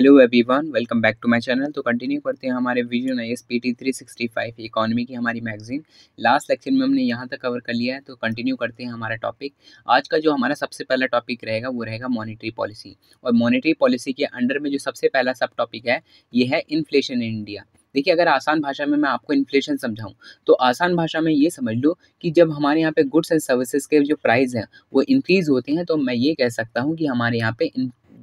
Hello everyone welcome back to my channel तो continue करते हैं हमारे vision I S P T three sixty five economy की हमारी मैगजीन लास्ट लेक्चर में हमने यहाँ तक कवर कर लिया है तो कंटिन्यू करते हैं हमारा टॉपिक आज का जो हमारा सबसे पहला टॉपिक रहेगा वो रहेगा मॉनेटरी पॉलिसी और मॉनेटरी पॉलिसी के अंडर में जो सबसे पहला सब टॉपिक है ये है इन्फ्लेशन इन इंडिया देखिए अगर आसान भाषा में मैं आपको इन्फ्लेशन समझाऊँ तो आसान भाषा में ये समझ लो कि जब हमारे यहाँ पे गुड्स एंड सर्विसेज के जो प्राइस हैं वो इंक्रीज़ होते हैं तो मैं ये कह सकता हूँ कि हमारे यहाँ पे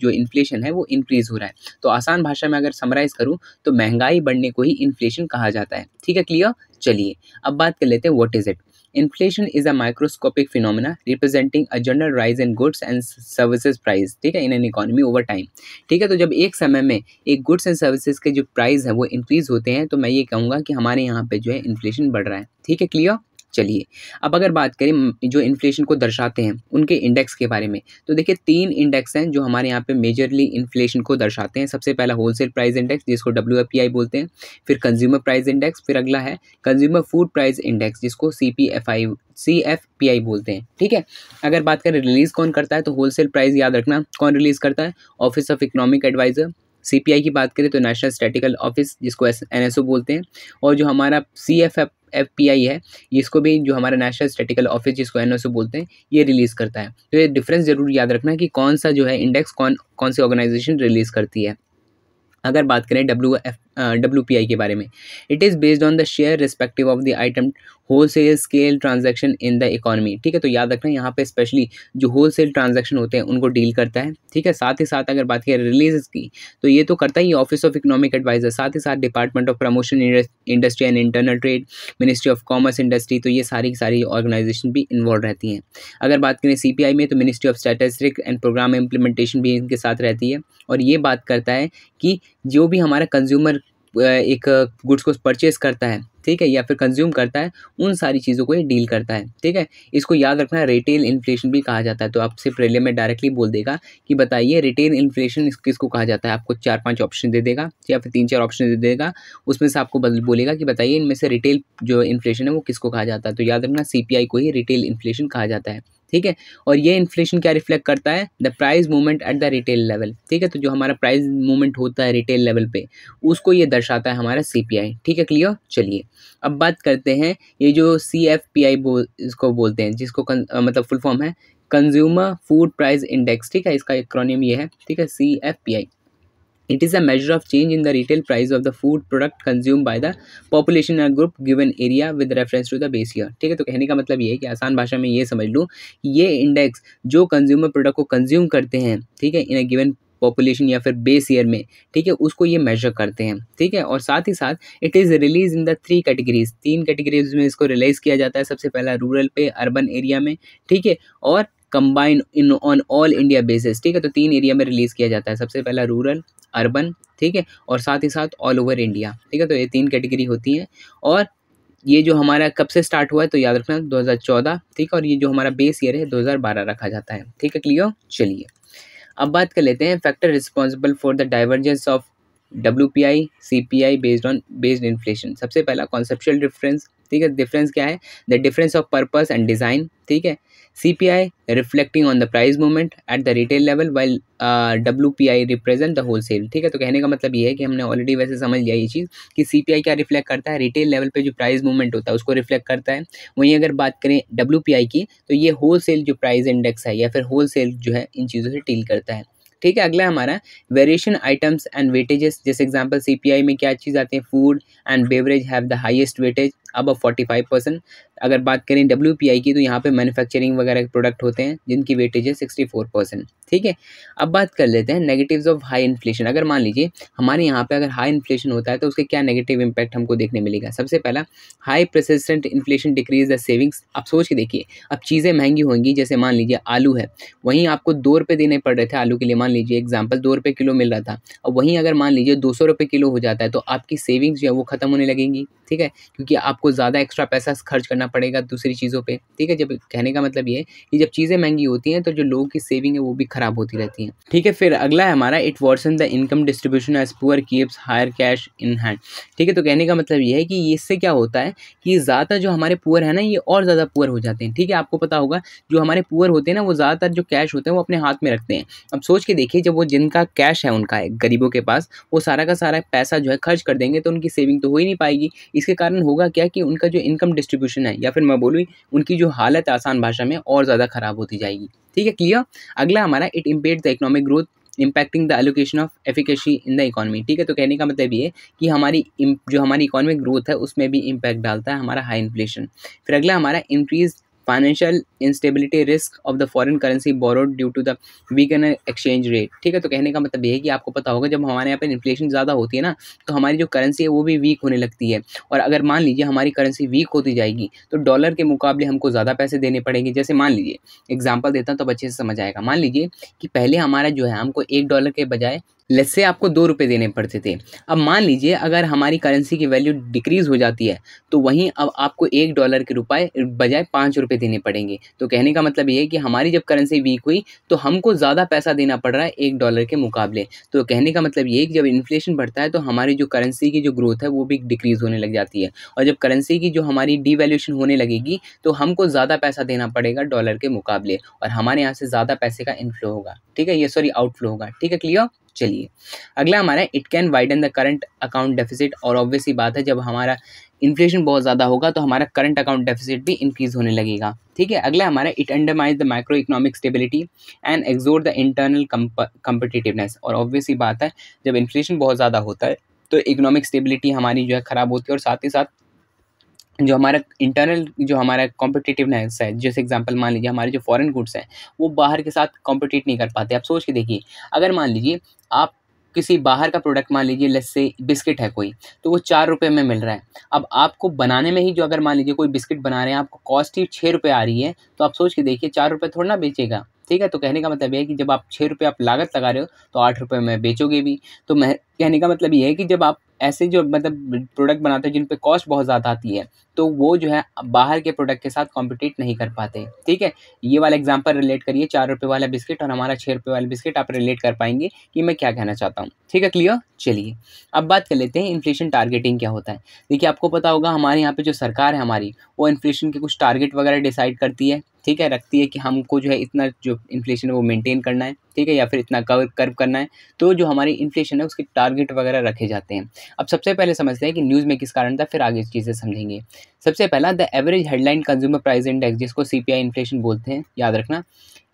जो इन्फ्लेशन है वो इंक्रीज़ हो रहा है तो आसान भाषा में अगर समराइज़ करूँ तो महंगाई बढ़ने को ही इन्फ्लेशन कहा जाता है ठीक है क्लियर चलिए अब बात कर लेते हैं what is it inflation is a microscopic phenomena representing a general rise in goods and services price ठीक है in an economy over time ठीक है तो जब एक समय में एक गुड्स एंड सर्विसेज के जो प्राइस है वो इंक्रीज़ होते हैं तो मैं ये कहूँगा कि हमारे यहाँ पे जो है इन्फ्लेशन बढ़ रहा है ठीक है क्लियर चलिए अब अगर बात करें जो इन्फ्लेशन को दर्शाते हैं उनके इंडेक्स के बारे में तो देखिए तीन इंडेक्स हैं जो हमारे यहाँ पे मेजरली इन्फ्लेशन को दर्शाते हैं सबसे पहला होलसेल प्राइस इंडेक्स जिसको डब्ल्यू बोलते हैं फिर कंज्यूमर प्राइस इंडेक्स फिर अगला है कंज्यूमर फूड प्राइस इंडेक्स जिसको C P F I C F P I बोलते हैं ठीक है अगर बात करें रिलीज़ कौन करता है तो होलसेल प्राइस याद रखना कौन रिलीज़ करता है office of economic adviser C P I की बात करें तो नेशनल स्टैटिकल ऑफिस जिसको एन एस ओ बोलते हैं और जो हमारा C F F F P I है इसको भी जो हमारा नेशनल स्टेटिकल ऑफिस जिसको एन बोलते हैं ये रिलीज़ करता है तो ये डिफरेंस ज़रूर याद रखना कि कौन सा जो है इंडेक्स कौन कौन सी ऑर्गेनाइजेशन रिलीज़ करती है अगर बात करें W F W P I के बारे में it is based on the share respective of the item wholesale scale transaction in the economy ठीक है तो याद रखना यहाँ पे स्पेशली जो होल सेल ट्रांजेक्शन होते हैं उनको डील करता है ठीक है साथ ही साथ अगर बात करें रिलीज की तो ये तो करता ही ऑफिस ऑफ इकोनॉमिक एडवाइजर साथ ही साथ department of promotion industry and internal trade ministry of commerce industry तो ये सारी की सारी ऑर्गेनाइजेशन भी इन्वॉल्व रहती हैं अगर बात करें सी पी आई में तो ministry of statistic and programme implementation भी इनके साथ रहती है और ये बात करता है कि जो भी हमारा कंज्यूमर एक गुड्स को परचेस करता है ठीक है या फिर कंज्यूम करता है उन सारी चीज़ों को ये डील करता है ठीक है इसको याद रखना रिटेल इन्फ्लेशन भी कहा जाता है तो आपसे पहले में डायरेक्टली बोल देगा कि बताइए रिटेल इन्फ्लेशन किसको कहा जाता है आपको चार पांच ऑप्शन दे देगा या फिर तीन चार ऑप्शन दे देगा उसमें से आपको बोलेगा कि बताइए इनमें से रिटेल जो इन्फ्लेशन है वो किसको कहा जाता है तो याद रखना सी को ही रिटेल इन्फ्लेशन कहा जाता है ठीक है और ये इन्फ्लेशन क्या रिफ्लेक्ट करता है the price movement at the retail level ठीक है तो जो हमारा प्राइस मूवमेंट होता है रिटेल लेवल पे उसको ये दर्शाता है हमारा सी ठीक है क्लियर चलिए अब बात करते हैं ये जो सी एफ पी आई बोल इसको बोलते हैं जिसको कन, आ, मतलब फुल फॉर्म है कंज्यूमर फूड प्राइस इंडेक्स ठीक है इसका इक्रोनिम ये है ठीक है C F P I It is a measure of change in the retail price of the food product consumed by the population or group given area with reference to the base year. ठीक है तो कहने का मतलब ये है कि आसान भाषा में ये समझ लूँ ये इंडेक्स जो कंज्यूमर प्रोडक्ट को कंज्यूम करते हैं ठीक है इन अ गिवन पॉपुलेशन या फिर बेस ईयर में ठीक है उसको ये मेजर करते हैं ठीक है और साथ ही साथ it is release in the three categories तीन कैटेगरीज में इसको रिलीज़ किया जाता है सबसे पहला रूरल पे अर्बन एरिया में ठीक है और combine in on all India basis ठीक है तो तीन एरिया में रिलीज़ किया जाता है सबसे पहला रूरल अर्बन ठीक है और साथ ही साथ ऑल ओवर इंडिया ठीक है तो ये तीन कैटेगरी होती हैं और ये जो हमारा कब से स्टार्ट हुआ है तो याद रखना 2014 ठीक है और ये जो हमारा बेस ईयर है 2012 रखा जाता है ठीक है क्लियर चलिए अब बात कर लेते हैं factor responsible for the divergence of W P I C P I based on based inflation सबसे पहला कॉन्सेप्चुअल डिफरेंस ठीक है डिफरेंस क्या है the difference of purpose and design ठीक है CPI reflecting on the price movement at the retail level while uh, WPI represent the wholesale ठीक है तो कहने का मतलब ये है कि हमने ऑलरेडी वैसे समझ लिया ये चीज़ कि CPI क्या रिफ्लेक्ट करता है रिटेल लेवल पे जो प्राइस मूवमेंट होता है उसको रिफ्लेक्ट करता है वहीं अगर बात करें WPI की तो ये होलसेल जो प्राइस इंडेक्स है या फिर होलसेल जो है इन चीज़ों से डील करता है ठीक है अगला हमारा वेरिएशन आइटम्स एंड वेटेजेस जैसे एग्जांपल सीपीआई में क्या चीज़ आती है food and beverage have the highest weightage about forty five percent अगर बात करें डब्ल्यू पी आई की तो यहाँ पे मैन्युफैक्चरिंग वगैरह के प्रोडक्ट होते हैं जिनकी वेटेज है सिक्सटी फोर परसेंट ठीक है अब बात कर लेते हैं नेगेटिव्स ऑफ हाई इन्फ्लेशन अगर मान लीजिए हमारे यहाँ पे अगर हाई इन्फ्लेशन होता है तो उसके क्या नेगेटिव इम्पैक्ट हमको देखने मिलेगा सबसे पहला high persistent inflation decrease the savings आप सोच के देखिए अब चीज़ें महंगी होंगी जैसे मान लीजिए आलू है वहीं आपको दो रुपये देने पड़ रहे थे आलू के लिए मान लीजिए एग्जाम्पल दो रुपये किलो मिल रहा था और वहीं अगर मान लीजिए दो सौ रुपये किलो हो जाता है तो आपकी सेविंग्स जो है वो ख़त्म होने लगेंगी ठीक है क्योंकि आप आपको ज़्यादा एक्स्ट्रा पैसा खर्च करना पड़ेगा दूसरी चीज़ों पे ठीक है जब कहने का मतलब ये है कि जब चीज़ें महंगी होती हैं तो जो लोगों की सेविंग है वो भी ख़राब होती रहती है ठीक है फिर अगला है हमारा it worsen the income distribution as poor keeps higher cash in hand ठीक है तो कहने का मतलब ये है कि इससे क्या होता है कि ज़्यादातर जो हमारे पुअर है ना ये और ज़्यादा पुअर हो जाते हैं ठीक है आपको पता होगा जो हमारे पुअर होते हैं ना वो ज़्यादातर जो कैश होते हैं वो अपने हाथ में रखते हैं अब सोच के देखिए जब वो जिनका कैश है उनका है गरीबों के पास वो सारा का सारा पैसा जो है खर्च कर देंगे तो उनकी सेविंग तो हो ही नहीं पाएगी इसके कारण होगा क्या कि उनका जो इनकम डिस्ट्रीब्यूशन है या फिर मैं बोलूँ उनकी जो हालत आसान भाषा में और ज़्यादा ख़राब होती जाएगी ठीक है क्लियर अगला हमारा it impair the economic growth impacting the allocation of efficacy in the economy ठीक है तो कहने का मतलब ये कि हमारी जो हमारी इकोनॉमिक ग्रोथ है उसमें भी इम्पैक्ट डालता है हमारा हाई इन्फ्लेशन फिर अगला हमारा increase financial instability risk of the foreign currency borrowed due to the weaken exchange rate ठीक है तो कहने का मतलब ये है कि आपको पता होगा जब हमारे यहाँ पर इन्फ्लेशन ज़्यादा होती है ना तो हमारी जो करेंसी है वो भी वीक होने लगती है और अगर मान लीजिए हमारी करेंसी वीक होती जाएगी तो डॉलर के मुकाबले हमको ज़्यादा पैसे देने पड़ेंगे जैसे मान लीजिए एग्जाम्पल देता हूँ तो अच्छे से समझ आएगा मान लीजिए कि पहले हमारा जो है हमको एक डॉलर के बजाय लेट्स से आपको दो रुपये देने पड़ते थे अब मान लीजिए अगर हमारी करेंसी की वैल्यू डिक्रीज़ हो जाती है तो वहीं अब आपको एक डॉलर के रुपए बजाय पाँच रुपये देने पड़ेंगे तो कहने का मतलब ये है कि हमारी जब करेंसी वीक हुई तो हमको ज़्यादा पैसा देना पड़ रहा है एक डॉलर के मुकाबले तो कहने का मतलब ये है कि जब इन्फ्लेशन बढ़ता है तो हमारी जो करेंसी की जो ग्रोथ है वो भी डिक्रीज़ होने लग जाती है और जब करेंसी की जो हमारी डिवैल्यूशन होने लगेगी तो हमको ज़्यादा पैसा देना पड़ेगा डॉलर के मुकाबले और हमारे यहाँ से ज़्यादा पैसे का इनफ्लो होगा ठीक है ये सॉरी आउटफ्लो होगा ठीक है क्लियर चलिए अगला हमारा it can widen the current account deficit और ऑब्वियस ही बात है जब हमारा इन्फ्लेशन बहुत ज़्यादा होगा तो हमारा करंट अकाउंट डेफिसिट भी इंक्रीज होने लगेगा ठीक है अगला हमारा it undermine the micro economic stability and एग्जोर द इंटरनल कंपिटिटिवनेस और ऑब्वियस ही बात है जब इन्फ्लेशन बहुत ज़्यादा होता है तो इकोनॉमिक स्टेबिलिटी हमारी जो है ख़राब होती है और साथ ही साथ जो हमारा इंटरनल जो हमारा कॉम्पिटिटिवनेस है जैसे एग्जांपल मान लीजिए हमारे जो फॉरेन गुड्स हैं वो बाहर के साथ कॉम्पिटिट नहीं कर पाते आप सोच के देखिए अगर मान लीजिए आप किसी बाहर का प्रोडक्ट मान लीजिए लेस से बिस्किट है कोई तो वो चार रुपये में मिल रहा है अब आपको बनाने में ही जो अगर मान लीजिए कोई बिस्किट बना रहे हैं आपको कॉस्ट ही छः रुपये आ रही है तो आप सोच के देखिए चार रुपये थोड़ा ना बेचेगा ठीक है तो कहने का मतलब यह है कि जब आप छः रुपये आप लागत लगा रहे हो तो आठ रुपये में बेचोगे भी तो मैं कहने का मतलब ये है कि जब आप ऐसे जो मतलब प्रोडक्ट बनाते हैं जिन पे कॉस्ट बहुत ज़्यादा आती है तो वो जो है बाहर के प्रोडक्ट के साथ कॉम्पिटिट नहीं कर पाते ठीक है ये वाला एग्जाम्पल रिलेट करिए चार रुपये वाला बिस्किट और हमारा छः रुपये वाला बिस्किट आप रिलेट कर पाएंगे कि मैं क्या कहना चाहता हूँ ठीक है क्लियर चलिए अब बात कर लेते हैं इन्फ्लेशन टारगेटिंग क्या होता है देखिए आपको पता होगा हमारे यहाँ पर जो सरकार है हमारी वो इन्फ्लेशन के कुछ टारगेट वगैरह डिसाइड करती है ठीक है रखती है कि हमको जो है इतना जो इन्फ्लेशन है वो मेंटेन करना है ठीक है या फिर इतना कवर कर्व करना है तो जो हमारी इन्फ्लेशन है उसके टारगेट वगैरह रखे जाते हैं अब सबसे पहले समझते हैं कि न्यूज़ में किस कारण था फिर आगे चीज़ें समझेंगे सबसे पहला the average headline consumer price index जिसको सी इन्फ्लेशन बोलते हैं याद रखना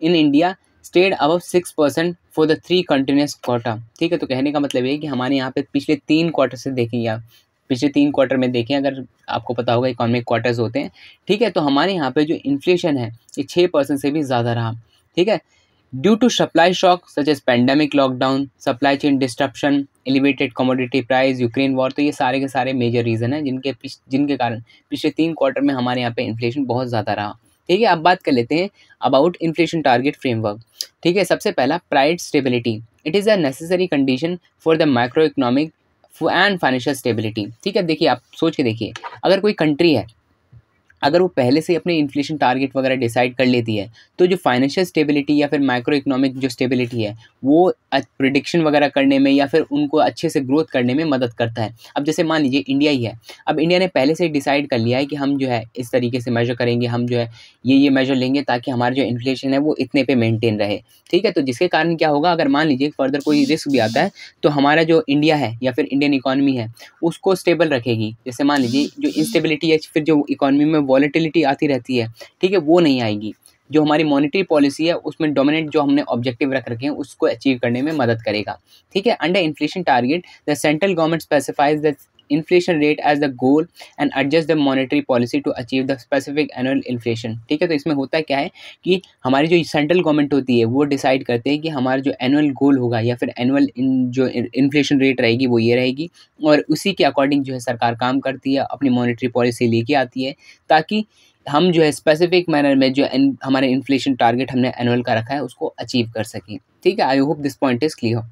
in India stayed above six percent for the three continuous quarter ठीक है तो कहने का मतलब ये कि हमारे यहाँ पे पिछले तीन क्वार्टर से देखेंगे आप पिछले तीन क्वार्टर में देखें अगर आपको पता होगा इकोनॉमिक क्वार्टर्स होते हैं ठीक है तो हमारे यहाँ पे जो इन्फ्लेशन है ये छः परसेंट से भी ज़्यादा रहा ठीक है due to supply shock such as pandemic lockdown supply chain disruption elevated commodity price Ukraine war तो ये सारे के सारे मेजर रीज़न है जिनके जिनके कारण पिछले तीन क्वार्टर में हमारे यहाँ पे इन्फ्लेशन बहुत ज़्यादा रहा ठीक है अब बात कर लेते हैं अबाउट इन्फ्लेशन टारगेट फ्रेमवर्क ठीक है सबसे पहला price stability it is a necessary condition for the micro economic and financial stability ठीक है देखिए आप सोच के देखिए अगर कोई कंट्री है अगर वो पहले से अपने इन्फ्लेशन टारगेट वगैरह डिसाइड कर लेती है तो जो फाइनेंशियल स्टेबिलिटी या फिर माइक्रो इकोनॉमिक जो स्टेबिलिटी है वो प्रिडिक्शन वगैरह करने में या फिर उनको अच्छे से ग्रोथ करने में मदद करता है अब जैसे मान लीजिए इंडिया ही है अब इंडिया ने पहले से डिसाइड कर लिया है कि हम जो है इस तरीके से मेजर करेंगे हम जो है ये ये मेजर लेंगे ताकि हमारा जो इन्फ्लेशन है वो इतने पर मेनटेन रहे ठीक है तो जिसके कारण क्या होगा अगर मान लीजिए फर्दर कोई रिस्क भी आता है तो हमारा जो इंडिया है या फिर इंडियन इकोनॉमी है उसको स्टेबल रखेगी जैसे मान लीजिए जो इंस्टेबिलिटी है फिर जो इकॉनमी में वॉलीटिलिटी आती रहती है ठीक है वो नहीं आएगी जो हमारी मॉनिटरी पॉलिसी है उसमें डोमिनेट जो हमने ऑब्जेक्टिव रख रखे हैं उसको अचीव करने में मदद करेगा ठीक है under inflation target the central government specifies that inflation rate as the goal and adjust the monetary policy to achieve the specific annual inflation ठीक है तो इसमें होता क्या है कि हमारी जो सेंट्रल गवर्नमेंट होती है वो डिसाइड करते हैं कि हमारा जो एनुअल गोल होगा या फिर एनुअल जो इन्फ्लेशन रेट रहेगी वो ये रहेगी और उसी के अकॉर्डिंग जो है सरकार काम करती है अपनी मॉनिटरी पॉलिसी लेके आती है ताकि हम जो है स्पेसिफिक मैनर में जो हमारे इन्फ्लेशन टारगेट हमने एनुअल का रखा है उसको अचीव कर सकें ठीक है I hope this point is clear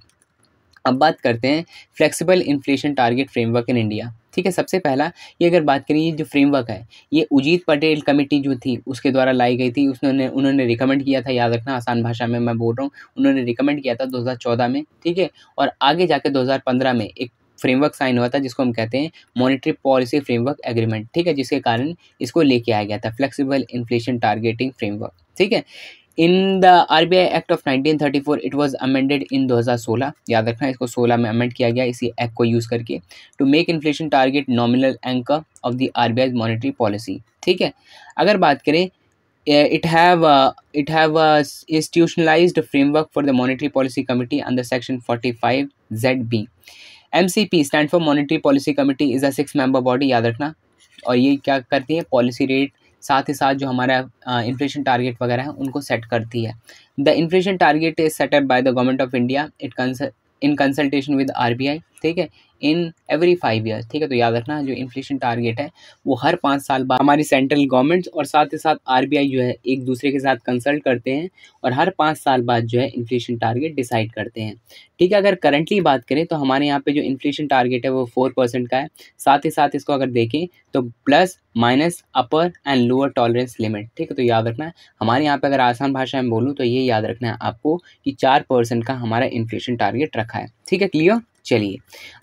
अब बात करते हैं flexible inflation target framework in India ठीक है सबसे पहला ये अगर बात करें ये जो फ्रेमवर्क है ये उजीत पटेल कमेटी जो थी उसके द्वारा लाई गई थी उसने उन्होंने रिकमेंड किया था याद रखना आसान भाषा में मैं बोल रहा हूँ उन्होंने रिकमेंड किया था दो में ठीक है और आगे जाके दो में एक फ्रेमवर्क साइन हुआ था जिसको हम कहते हैं मॉनिटरी पॉलिसी फ्रेमवर्क एग्रीमेंट ठीक है जिसके कारण इसको लेके आया गया था फ्लेक्सिबल इन्फ्लेशन टारगेटिंग फ्रेमवर्क ठीक है in the R B I act of nineteen thirty four it was amended in दो हज़ार सोलह याद रखना इसको सोलह में अमेंड किया गया इसी एक्ट को यूज़ करके to make inflation target nominal anchor of the R B I monetary policy ठीक है अगर बात करें it have it have institutionalise framework for the monetary policy committee under section forty five Z B M C P stand for monetary policy committee is a six member body याद रखना और ये क्या करती है पॉलिसी रेट साथ ही साथ जो हमारा इन्फ्लेशन टारगेट वगैरह है उनको सेट करती है the inflation target is set up by the government of India it cons in consultation with R B I ठीक है इन एवरी फाइव ईयर ठीक है तो याद रखना जो इन्फ्लेशन टारगेट है वो हर पाँच साल बाद हमारी सेंट्रल गवर्नमेंट्स और साथ ही साथ आरबीआई जो है एक दूसरे के साथ कंसल्ट करते हैं और हर पाँच साल बाद जो है इन्फ्लेशन टारगेट डिसाइड करते हैं ठीक है अगर करंटली बात करें तो हमारे यहाँ पे जो इन्फ्लेशन टारगेट है वो फोर परसेंट का है साथ ही साथ इसको अगर देखें तो plus minus upper and lower tolerance limit ठीक है तो याद रखना है हमारे यहाँ पे अगर आसान भाषा में बोलूँ तो ये याद रखना है आपको कि चार परसेंट का हमारा इन्फ्लेशन टारगेट रखा है ठीक है क्लियर चलिए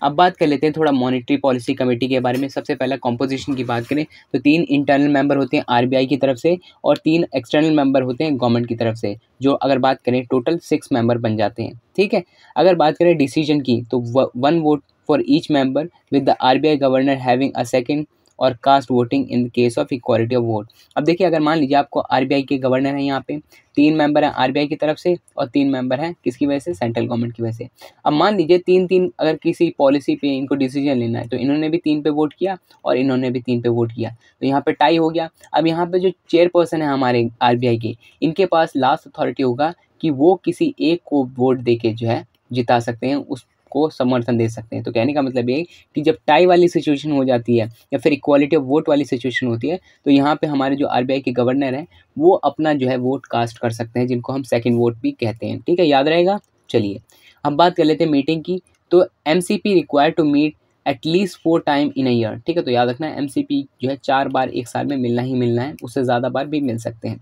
अब बात कर लेते हैं थोड़ा मॉनिटरी पॉलिसी कमेटी के बारे में सबसे पहला कॉम्पोजिशन की बात करें तो तीन इंटरनल मेंबर होते हैं आरबीआई की तरफ से और तीन एक्सटर्नल मेंबर होते हैं गवर्नमेंट की तरफ से जो अगर बात करें टोटल सिक्स मेंबर बन जाते हैं ठीक है अगर बात करें डिसीजन की तो one vote for each member with the R governor having a second और cast voting in case of equality of vote अब देखिए अगर मान लीजिए आपको आर के गवर्नर हैं यहाँ पे तीन मेंबर हैं आर की तरफ से और तीन मेंबर हैं किसकी वजह से सेंट्रल गवर्नमेंट की वजह से अब मान लीजिए तीन तीन अगर किसी पॉलिसी पे इनको डिसीजन लेना है तो इन्होंने भी तीन पे वोट किया और इन्होंने भी तीन पे वोट किया तो यहाँ पे टाई हो गया अब यहाँ पे जो चेयरपर्सन है हमारे आर के इनके पास लास्ट अथॉरिटी होगा कि वो किसी एक को वोट दे के जो है जिता सकते हैं उस को समर्थन दे सकते हैं तो कहने का मतलब ये कि जब टाई वाली सिचुएशन हो जाती है या फिर इक्वालिटी ऑफ वोट वाली सिचुएशन होती है तो यहाँ पर हमारे जो आर के गवर्नर हैं वो अपना जो है वोट कास्ट कर सकते हैं जिनको हम सेकेंड वोट भी कहते हैं ठीक है याद रहेगा चलिए अब बात कर लेते हैं मीटिंग की तो M C P require to meet at least four time in year ठीक है तो याद रखना एम सी पी जो है चार बार एक साल में मिलना ही मिलना है उससे ज़्यादा बार भी मिल सकते हैं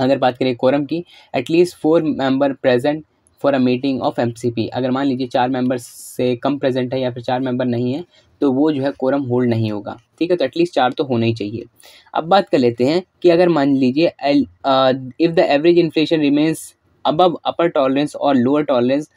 अगर बात करें कोरम की at least four member present for a meeting of M अगर मान लीजिए चार मेंबर से कम प्रेजेंट है या फिर चार मेंबर नहीं है तो वो जो है कोरम होल्ड नहीं होगा ठीक है तो एटलीस्ट चार तो होना ही चाहिए अब बात कर लेते हैं कि अगर मान लीजिए if the average inflation remains tolerance और lower tolerance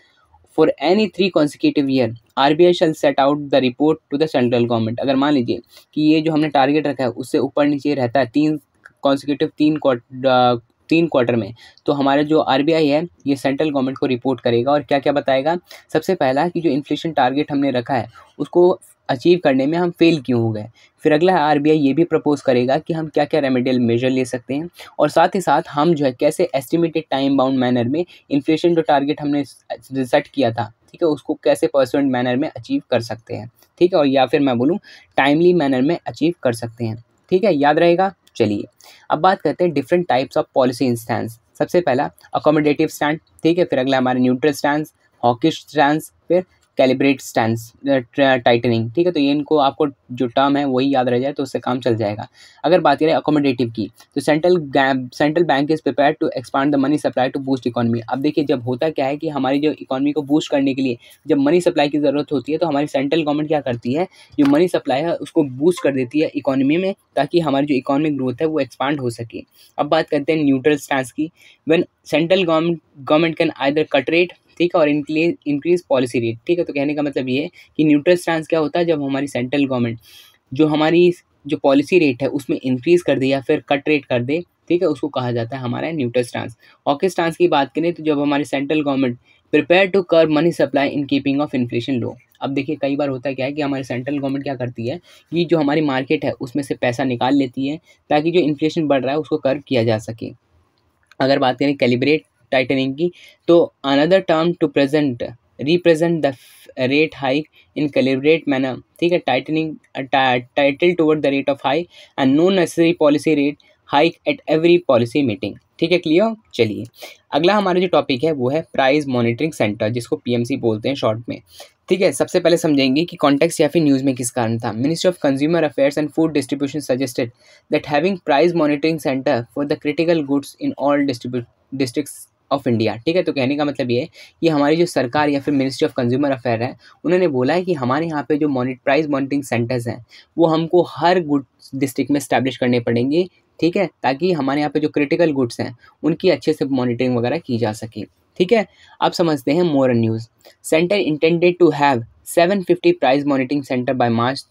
for any three consecutive year R B I shall set out the report to the central government अगर मान लीजिए कि ये जो हमने टारगेट रखा है उससे ऊपर नीचे रहता है तीन कॉन्सिक्यूटिव तीन uh, तीन क्वार्टर में तो हमारे जो आर है ये सेंट्रल गवर्नमेंट को रिपोर्ट करेगा और क्या क्या बताएगा सबसे पहला कि जो इन्फ्लेशन टारगेट हमने रखा है उसको अचीव करने में हम फेल क्यों हो गए फिर अगला है आर ये भी प्रपोज करेगा कि हम क्या क्या रेमेडियल मेजर ले सकते हैं और साथ ही साथ हम जो है कैसे एस्टिमेटेड टाइम बाउंड मैनर में इन्फ्लेशन जो टारगेट हमने सेट किया था ठीक है उसको कैसे परसेंट मैनर में अचीव कर सकते हैं ठीक है और या फिर मैं बोलूँ टाइमली मैनर में अचीव कर सकते हैं ठीक है याद रहेगा चलिए अब बात करते हैं different types of policy instance सबसे पहला अकोमोडेटिव स्टैंड ठीक है फिर अगला हमारे न्यूट्रल स्टैंड हॉकिश स्टैंड फिर कैलिब्रेट स्टैंड टाइटनिंग ठीक है तो ये इनको आपको जो टर्म है वही याद रह जाए तो उससे काम चल जाएगा अगर बात करें अकोमोडेटिव की तो central central bank is prepare to expand the money supply to boost economy अब देखिए जब होता क्या है कि हमारी जो इकोनॉमी को बूस्ट करने के लिए जब मनी सप्लाई की ज़रूरत होती है तो हमारी सेंट्रल गवर्नमेंट क्या करती है जो मनी सप्लाई है उसको बूस्ट कर देती है इकोनॉमी में ताकि हमारी जो इकोनॉमिक ग्रोथ है वो एक्सपांड हो सके अब बात करते हैं न्यूट्रल स्टैंड की when central government government can either cut rate ठीक है और इंक्रीज इंक्रीज पॉलिसी रेट ठीक है तो कहने का मतलब ये है कि न्यूट्रल स्टांस क्या होता है जब हमारी सेंट्रल गवर्नमेंट जो हमारी जो पॉलिसी रेट है उसमें इंक्रीज़ कर दे या फिर कट रेट कर दे ठीक है उसको कहा जाता है हमारा न्यूट्रल स्टांस ऑके स्टांस की बात करें तो जब हमारी central government prepare to curb money supply in keeping of inflation low अब देखिए कई बार होता क्या है कि हमारी सेंट्रल गवर्नमेंट क्या करती है कि जो हमारी मार्केट है उसमें से पैसा निकाल लेती है ताकि जो इन्फ्लेशन बढ़ रहा है उसको कर्व किया जा सके अगर बात करें कैलिब्रेट टाइटनिंग की तो another term to present represent the rate hike in calibrate manner ठीक है tightening title toward the rate of hike and no necessary policy rate hike at every policy meeting ठीक है क्लियर चलिए अगला हमारा जो टॉपिक है वो है प्राइस मॉनिटरिंग सेंटर जिसको पीएमसी बोलते हैं शॉर्ट में ठीक है सबसे पहले समझेंगे कि कॉन्टेक्स या फिर न्यूज़ में किस कारण था ministry of consumer affairs and food distribution suggested that having price monitoring centre for the critical goods in all distribu district of India ठीक है तो कहने का मतलब ये है कि हमारी जो सरकार या फिर मिनिस्ट्री ऑफ कंज्यूमर अफेयर है उन्होंने बोला है कि हमारे यहाँ पे जो मॉनिट प्राइस मॉनिटरिंग सेंटर्स हैं वो हमको हर गुड डिस्ट्रिक्ट में स्टैब्लिश करने पड़ेंगे ठीक है ताकि हमारे यहाँ पे जो क्रिटिकल गुड्स हैं उनकी अच्छे से मॉनिटरिंग वगैरह की जा सके ठीक है अब समझते हैं more news centre intended to have seven fifty price monitoring centre by March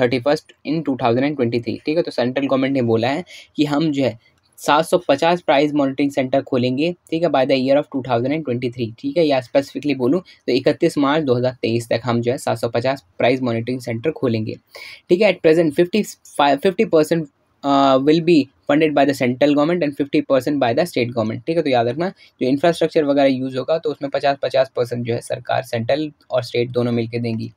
thirty first in two thousand and twenty three ठीक है तो सेंट्रल गवर्नमेंट ने बोला है कि हम जो है 750 प्राइस मॉनिटरिंग सेंटर खोलेंगे ठीक है बाय द ईयर ऑफ 2023 ठीक है या स्पेसिफिकली बोलूँ तो 31 मार्च 2023 तक हम जो है 750 प्राइस मॉनिटरिंग सेंटर खोलेंगे ठीक है at present 50 fifty percent will be funded by the central government and fifty percent by the state government ठीक है तो याद रखना जो इंफ्रास्ट्रक्चर वगैरह यूज़ होगा तो उसमें पचास पचास परसेंट जो है सरकार सेंट्रल और स्टेट दोनों मिलकर देंगी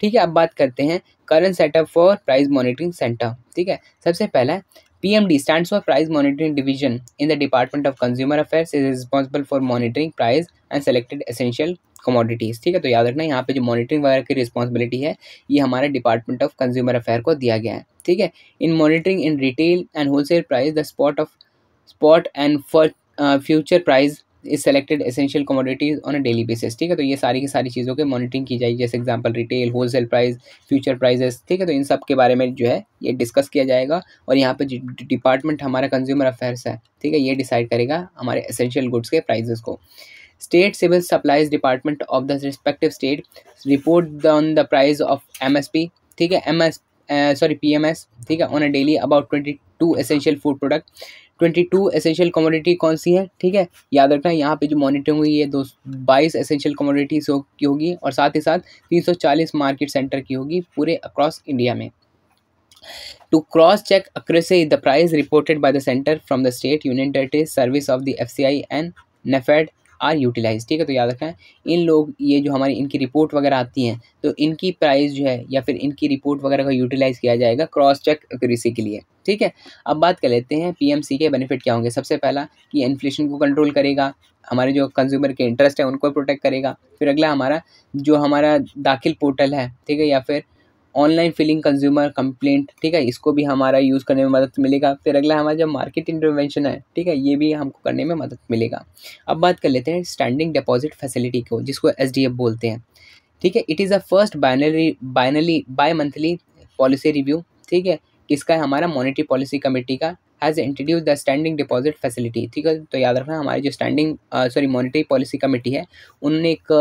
ठीक है अब बात करते हैं current setup for price monitoring centre ठीक है सबसे पहला PMD stands for Price Monitoring Division in the Department of Consumer Affairs is responsible for monitoring price and selected essential commodities ठीक है तो याद रखना यहाँ पे जो मॉनिटरिंग वगैरह की रिस्पॉन्सिबिलिटी है ये हमारे डिपार्टमेंट ऑफ कंज्यूमर अफेयर को दिया गया है ठीक है in monitoring in retail and wholesale price the spot of spot and for future price is selected essential commodities on a daily basis ठीक है तो ये सारी की सारी चीज़ों की मॉनिटरिंग की जाएगी जैसे example retail wholesale price future prices ठीक है तो इन सब के बारे में जो है ये डिस्कस किया जाएगा और यहाँ पर डिपार्टमेंट हमारा कंज्यूमर अफेयर्स है ठीक है ये डिसाइड करेगा हमारे एसेंशियल गुड्स के प्राइजेस को state civil supplies department of the respective state report on the price of M ठीक है एम सॉरी पी ठीक है on a daily about twenty two essential food product twenty two essential commodity कौन सी है ठीक है याद रखना यहाँ पे जो मॉनिटरिंग हुई है दो बाईस एसेंशियल कमोडिटीज़ हो, की होगी और साथ ही साथ तीन सौ चालीस मार्केट सेंटर की होगी पूरे अक्रॉस इंडिया में to cross check across the price reported by the centre from the state union territory service of the F C I and NAFED are utilise ठीक है तो याद रखना इन लोग ये जो हमारी इनकी रिपोर्ट वगैरह आती हैं तो इनकी प्राइस जो है या फिर इनकी रिपोर्ट वगैरह को यूटिलाइज़ किया जाएगा क्रॉस चेक एक्यूरेसी के लिए ठीक है अब बात कर लेते हैं पी के बेनिफिट क्या होंगे सबसे पहला कि इन्फ्लेशन को कंट्रोल करेगा हमारे जो कंज्यूमर के इंटरेस्ट है उनको प्रोटेक्ट करेगा फिर अगला हमारा जो हमारा दाखिल पोर्टल है ठीक है या फिर ऑनलाइन फिलिंग कंज्यूमर कंप्लेंट ठीक है इसको भी हमारा यूज़ करने में मदद मिलेगा फिर अगला हमारा जो मार्केट इंटरवेंशन है ठीक है ये भी हमको करने में मदद मिलेगा अब बात कर लेते हैं स्टैंडिंग डिपॉजिट फैसिलिटी को जिसको एस बोलते हैं ठीक है it is a first binary बाइनली बाय मंथली पॉलिसी रिव्यू ठीक है किसका है हमारा मॉनिटरी पॉलिसी कमेटी का has introduce the standing deposit facility ठीक है तो याद रखना हमारी जो standing sorry monetary policy committee है उन्होंने एक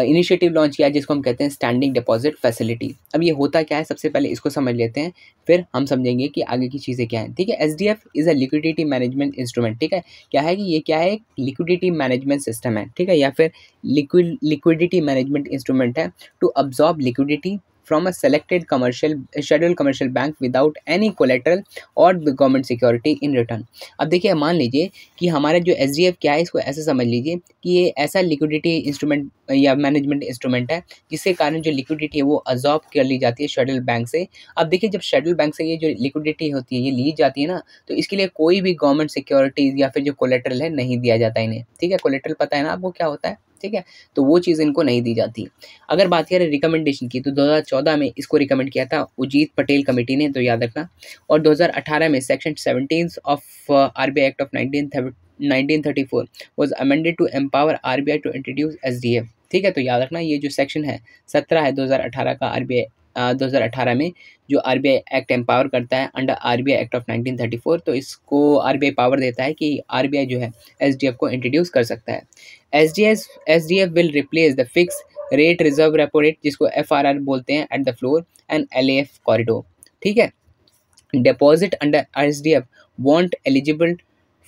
इनिशिएटिव लॉन्च किया जिसको हम कहते हैं स्टैंडिंग डिपॉजिट फैसिलिटी अब ये होता क्या है सबसे पहले इसको समझ लेते हैं फिर हम समझेंगे कि आगे की चीज़ें क्या हैं ठीक है S D F is a liquidity management instrument ठीक है क्या है कि ये क्या है एक लिक्विडिटी मैनेजमेंट सिस्टम है ठीक है या फिर लिक्विड लिक्विडिटी मैनेजमेंट इंस्ट्रूमेंट है to absorb liquidity from a selected commercial scheduled commercial bank without any collateral और government security in return अब देखिए मान लीजिए कि हमारा जो एस क्या है इसको ऐसे समझ लीजिए कि ये ऐसा लिक्विडिटी इंस्ट्रूमेंट या मैनेजमेंट इंस्ट्रूमेंट है जिसके कारण जो लिक्विडिटी है वो एजॉर्ब कर ली जाती है शेड्यूल बैंक से अब देखिए जब शेड्यूल बैंक से ये जो लिक्विडिटी होती है ये ली जाती है ना तो इसके लिए कोई भी गवर्नमेंट सिक्योरिटीज़ या फिर जो कोलेट्रल है नहीं दिया जाता इन्हें ठीक है कोलेट्रल पता है ना आपको क्या होता है ठीक है तो वो चीज़ इनको नहीं दी जाती अगर बात करें रिकमेंडेशन की तो 2014 में इसको रिकमेंड किया था उजीत पटेल कमेटी ने तो याद रखना और 2018 में section seventeen of R act of nineteen 1934 was amended to empower RBI to introduce F ठीक है तो याद रखना ये जो सेक्शन है सत्रह है अठारह का आर uh, दो हज़ार अठारह में जो R B I act empower करता है under R B I act of nineteen thirty four तो इसको आर बी आई पावर देता है कि आर बी आई जो है एस डी एफ को इंट्रोड्यूस कर सकता है S D S S D F will replace the fix rate reserve repo rate जिसको एफ आर आर बोलते हैं at the floor and L A F corridor ठीक है deposit under S D F won't eligible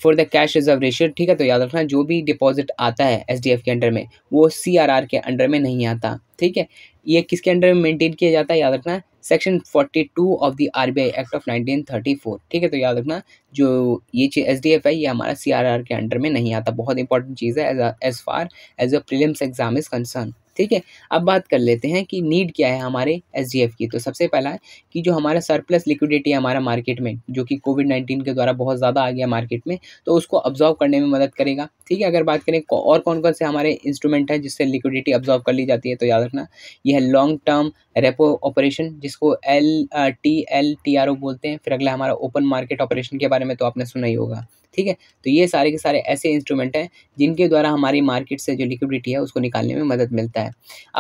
for the cash reserve ratio ठीक है तो याद रखना जो भी डिपॉजिट आता है एस के अंडर में वो सी के अंडर में नहीं आता ठीक है ये किसके अंडर में मेनटेन किया जाता है याद रखना section 42 of the RBI act of 1934 ठीक है तो याद रखना जो ये चीज एस है ये हमारा सीआरआर के अंडर में नहीं आता बहुत इंपॉर्टेंट चीज़ है as far as a prelims exam is concern ठीक है अब बात कर लेते हैं कि नीड क्या है हमारे एस की तो सबसे पहला है कि जो हमारा सरप्लस लिक्विडिटी है हमारा मार्केट में जो कि कोविड नाइन्टीन के द्वारा बहुत ज़्यादा आ गया मार्केट में तो उसको अब्जॉर्व करने में मदद करेगा ठीक है अगर बात करें और कौन कौन से हमारे इंस्ट्रूमेंट हैं जिससे लिक्विडिटी अब्जॉर्व कर ली जाती है तो याद रखना यह है लॉन्ग टर्म रेपो ऑपरेशन जिसको L T L T R O बोलते हैं फिर अगला हमारा ओपन मार्केट ऑपरेशन के बारे में तो आपने सुना ही होगा ठीक है तो ये सारे के सारे ऐसे इंस्ट्रूमेंट हैं जिनके द्वारा हमारी मार्केट से जो लिक्विडिटी है उसको निकालने में मदद मिलता है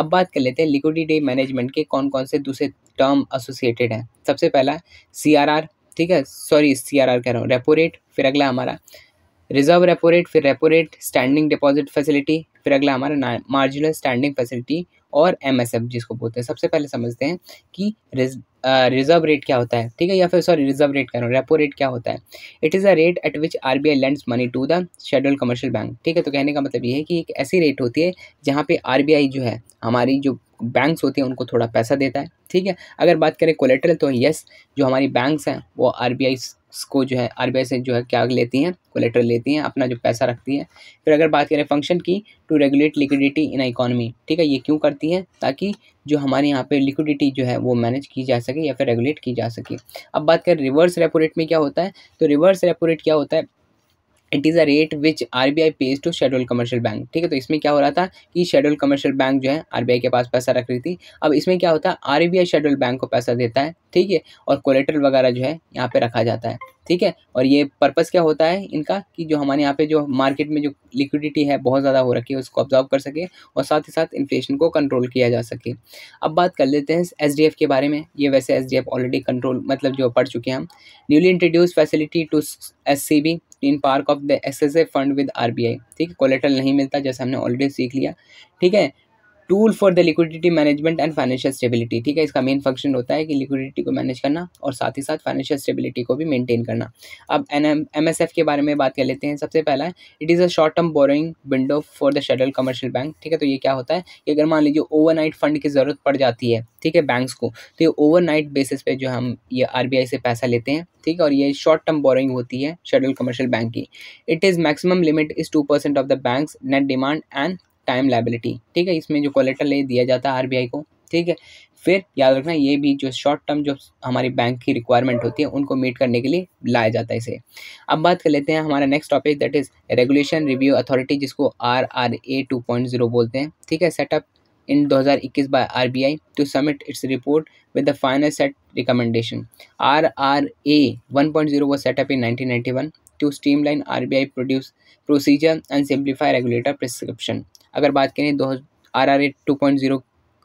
अब बात कर लेते हैं लिक्विडिटी मैनेजमेंट के कौन कौन से दूसरे टर्म एसोसिएटेड हैं सबसे पहला सी ठीक है सॉरी सी कह रहा हूँ रेपो रेट फिर अगला हमारा रिजर्व रेपो रेट फिर repo rate standing deposit facility फिर अगला हमारा मार्जिनल स्टैंडिंग फैसिलिटी और एम एस एफ जिसको बोलते हैं सबसे पहले समझते हैं कि रिज, रिजर्व रेट क्या होता है ठीक है या फिर सॉरी रिजर्व रेट कह रहा हूँ रेपो रेट क्या होता है it is a rate at which R B I lends money to the schedule commercial bank ठीक है तो कहने का मतलब ये है कि एक ऐसी रेट होती है जहाँ पे आर बी आई जो है हमारी जो बैंक्स होती हैं उनको थोड़ा पैसा देता है ठीक है अगर बात करें कोलेटरल तो यस जो हमारी बैंक्स हैं वो आर बी आई को जो है आर से जो है क्या लेती हैं कोलेटर लेती हैं अपना जो पैसा रखती है फिर अगर बात करें फंक्शन की to regulate liquidity in economy ठीक है ये क्यों करती है ताकि जो हमारे यहाँ पे लिक्विडिटी जो है वो मैनेज की जा सके या फिर रेगुलेट की जा सके अब बात करें रिवर्स रेपो रेट में क्या होता है तो रिवर्स रेपो रेट क्या होता है it is a rate which R B I pays to schedule commercial bank ठीक है तो इसमें क्या हो रहा था कि शेड्यूल कमर्शियल बैंक जो है आर बी आई के पास पैसा रख रही थी अब इसमें क्या होता है R B I schedule bank को पैसा देता है ठीक है और कोलेटर वगैरह जो है यहाँ पर रखा जाता है ठीक है और ये पर्पज़ क्या होता है इनका कि जो हमारे यहाँ पे जो मार्केट में जो लिक्विडिटी है बहुत ज़्यादा हो रखी है उसको ऑब्जॉर्व कर सके और साथ ही साथ इन्फ्लेशन को कंट्रोल किया जा सके अब बात कर लेते हैं एस डी एफ के बारे में ये वैसे S D F already control मतलब जो पढ़ चुके हैं हम newly introduce facility to S C B in park of the S S A fund with R B I ठीक है कोलेटल नहीं मिलता जैसे हमने ऑलरेडी सीख लिया ठीक है tool for the liquidity management and financial stability ठीक है इसका मेन फंक्शन होता है कि लिक्विडिटी को मैनेज करना और साथ ही साथ फाइनेंशियल स्टेबिलिटी को भी मेंटेन करना अब एन एम एस एफ के बारे में बात कर लेते हैं सबसे पहला है it is a short term borrowing window for the schedule commercial bank ठीक है तो ये क्या होता है कि अगर मान लीजिए नाइट फंड की ज़रूरत पड़ जाती है ठीक है बैंक्स को तो ये नाइट बेसिस पे जो हम ये आई से पैसा लेते हैं ठीक है और ये शॉर्ट टर्म बोरोइंग होती है शेडल कमर्शियल बैंक की it is maximum limit is two percent of the bank's net demand and time liability ठीक है इसमें जो कॉलेटर ले दिया जाता है आरबीआई को ठीक है फिर याद रखना ये भी जो शॉर्ट टर्म जो हमारी बैंक की रिक्वायरमेंट होती है उनको मीट करने के लिए लाया जाता है इसे अब बात कर लेते हैं हमारा next topic that is regulation review authority जिसको R R A two point zero बोलते हैं ठीक है set up in 2021 by RBI to submit its report with the final set recommendation R R A one point zero वो set up in nineteen ninety one to streamline R B I produce procedure and simplify regulator prescription अगर बात करें दो R R A two point zero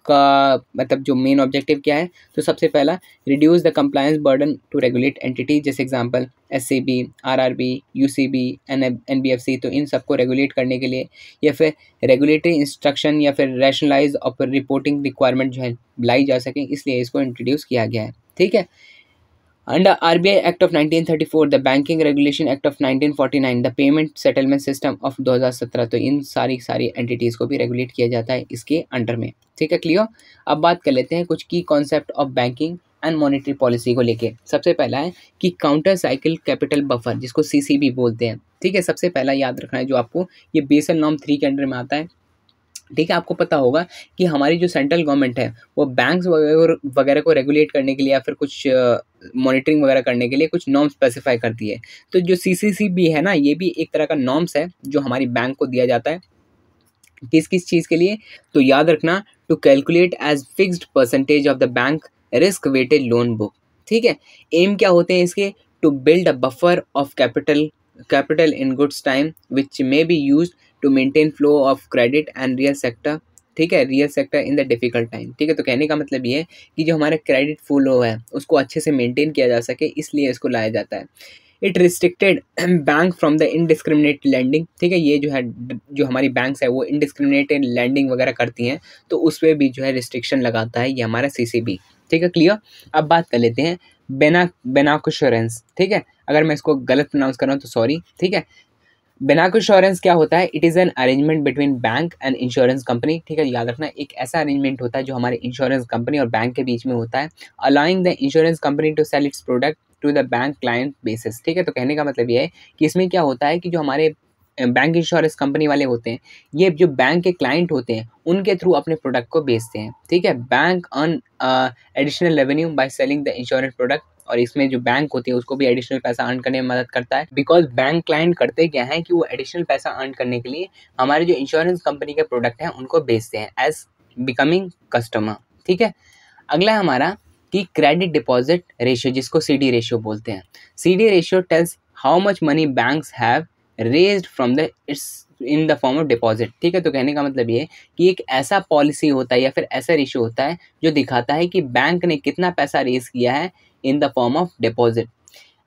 का मतलब जो main objective क्या है तो सबसे पहला reduce the compliance burden to regulate entity जैसे example N B F C तो इन सबको रेगुलेट करने के लिए या फिर रेगुलेटरी इंस्ट्रक्शन या फिर रैशनलाइज और रिपोर्टिंग रिक्वायरमेंट जो है लाई जा सके इसलिए इसको इंट्रोड्यूस किया गया है ठीक है Under uh, RBI Act of 1934, the Banking Regulation Act of 1949, the payment settlement system of 2017 तो इन सारी सारी एंटिटीज़ को भी रेगुलेट किया जाता है इसके अंडर में ठीक है क्लियर अब बात कर लेते हैं कुछ की concept of banking and monetary policy को लेके सबसे पहला है कि काउंटर साइकिल कैपिटल बफर जिसको सी बोलते हैं ठीक है सबसे पहला याद रखना है जो आपको ये बेसल नॉम थ्री के अंडर में आता है ठीक है आपको पता होगा कि हमारी जो सेंट्रल गवर्नमेंट है वो बैंक्स वगैरह को रेगुलेट करने के लिए या फिर कुछ मॉनिटरिंग वगैरह करने के लिए कुछ नॉर्म स्पेसिफाई करती है तो जो सी भी है ना ये भी एक तरह का नॉर्म्स है जो हमारी बैंक को दिया जाता है किस किस चीज़ के लिए तो याद रखना to calculate as fixed percentage of the bank risk weighted loan book ठीक है एम क्या होते हैं इसके to build a buffer of capital capital in goods time which may be use to maintain flow of credit and real sector ठीक है real sector in the difficult time ठीक है तो कहने का मतलब ये है कि जो हमारा क्रेडिट फ्लो है उसको अच्छे से मेंटेन किया जा सके इसलिए इसको लाया जाता है it restricted bank from the indiscriminate lending ठीक है ये जो है जो हमारी बैंक्स है वो इनडिस्क्रिमिनेटेड लैंडिंग वगैरह करती हैं तो उस पर भी जो है रिस्ट्रिक्शन लगाता है ये हमारा सी सी बी ठीक है क्लियर अब बात कर लेते हैं बेना बेनाकोश्योरेंस ठीक है अगर मैं इसको गलत प्रोनाउंस कर रहा हूँ तो सॉरी ठीक है बिना कुछ इंश्योरेंस क्या होता है it is an arrangement between bank and insurance company ठीक है याद रखना एक ऐसा अरेंजमेंट होता है जो हमारे इंश्योरेंस कंपनी और बैंक के बीच में होता है aligning the insurance company to sell its product to the bank client basis ठीक है तो कहने का मतलब ये है कि इसमें क्या होता है कि जो हमारे बैंक इंश्योरेंस कंपनी वाले होते हैं ये जो बैंक के क्लाइंट होते हैं उनके थ्रू अपने प्रोडक्ट को बेचते हैं ठीक है bank earn additional revenue by selling the insurance product और इसमें जो बैंक होती है उसको भी एडिशनल पैसा अर्न करने में मदद करता है बिकॉज बैंक क्लाइंट करते क्या है कि वो एडिशनल पैसा अर्न करने के लिए हमारे जो इंश्योरेंस कंपनी के प्रोडक्ट हैं उनको बेचते हैं एज बिकमिंग कस्टमर ठीक है अगला हमारा कि क्रेडिट डिपॉजिट रेशियो जिसको सी डी रेशियो बोलते हैं C D ratio tells how much money bank have raise from the its in the form of deposit ठीक है तो कहने का मतलब ये कि एक ऐसा पॉलिसी होता है या फिर ऐसा रेशियो होता है जो दिखाता है कि बैंक ने कितना पैसा रेज किया है in the form of deposit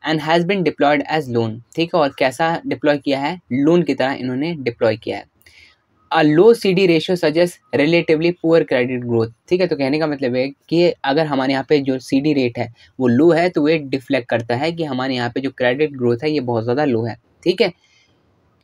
and has been deployed as loan ठीक है और कैसा डिप्लॉय किया है लोन की तरह इन्होंने डिप्लॉय किया है a low C D ratio suggest relatively poor credit growth ठीक है तो कहने का मतलब है कि अगर हमारे यहाँ पे जो सी डी रेट है वो लो है तो वे डिफ्लेक्ट करता है कि हमारे यहाँ पे जो क्रेडिट ग्रोथ है ये बहुत ज़्यादा लो है ठीक है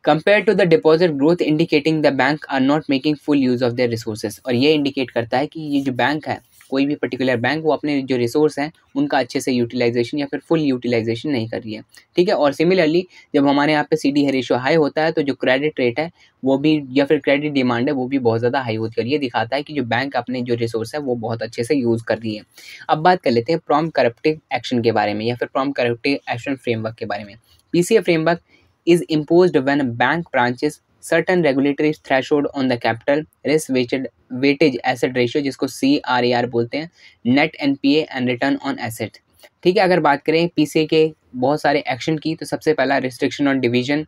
compare to the deposit growth indicating the bank are not making full use of their resources और ये इंडिकेट करता है कि ये जो बैंक है कोई भी पर्टिकुलर बैंक वो अपने जो रिसोर्स हैं उनका अच्छे से यूटिलाइजेशन या फिर फुल यूटिलाइजेशन नहीं कर रही है ठीक है और सिमिलरली जब हमारे यहाँ पे सी डी रेशियो हाई होता है तो जो क्रेडिट रेट है वो भी या फिर क्रेडिट डिमांड है वो भी बहुत ज़्यादा हाई होती है ये दिखाता है कि जो बैंक अपने जो रिसोर्स है वो बहुत अच्छे से यूज़ कर रही है अब बात कर लेते हैं प्रॉम करप्टिव एक्शन के बारे में या फिर प्रॉम करप्टिव एक्शन फ्रेमवर्क के बारे में P framework is impose one bank branches certain regulatory threshold on the capital risk weighted weightage asset ratio जिसको सी आर ए आर बोलते हैं net N P and return on asset ठीक है अगर बात करें पी सी ए के बहुत सारे एक्शन की तो सबसे पहला restriction on division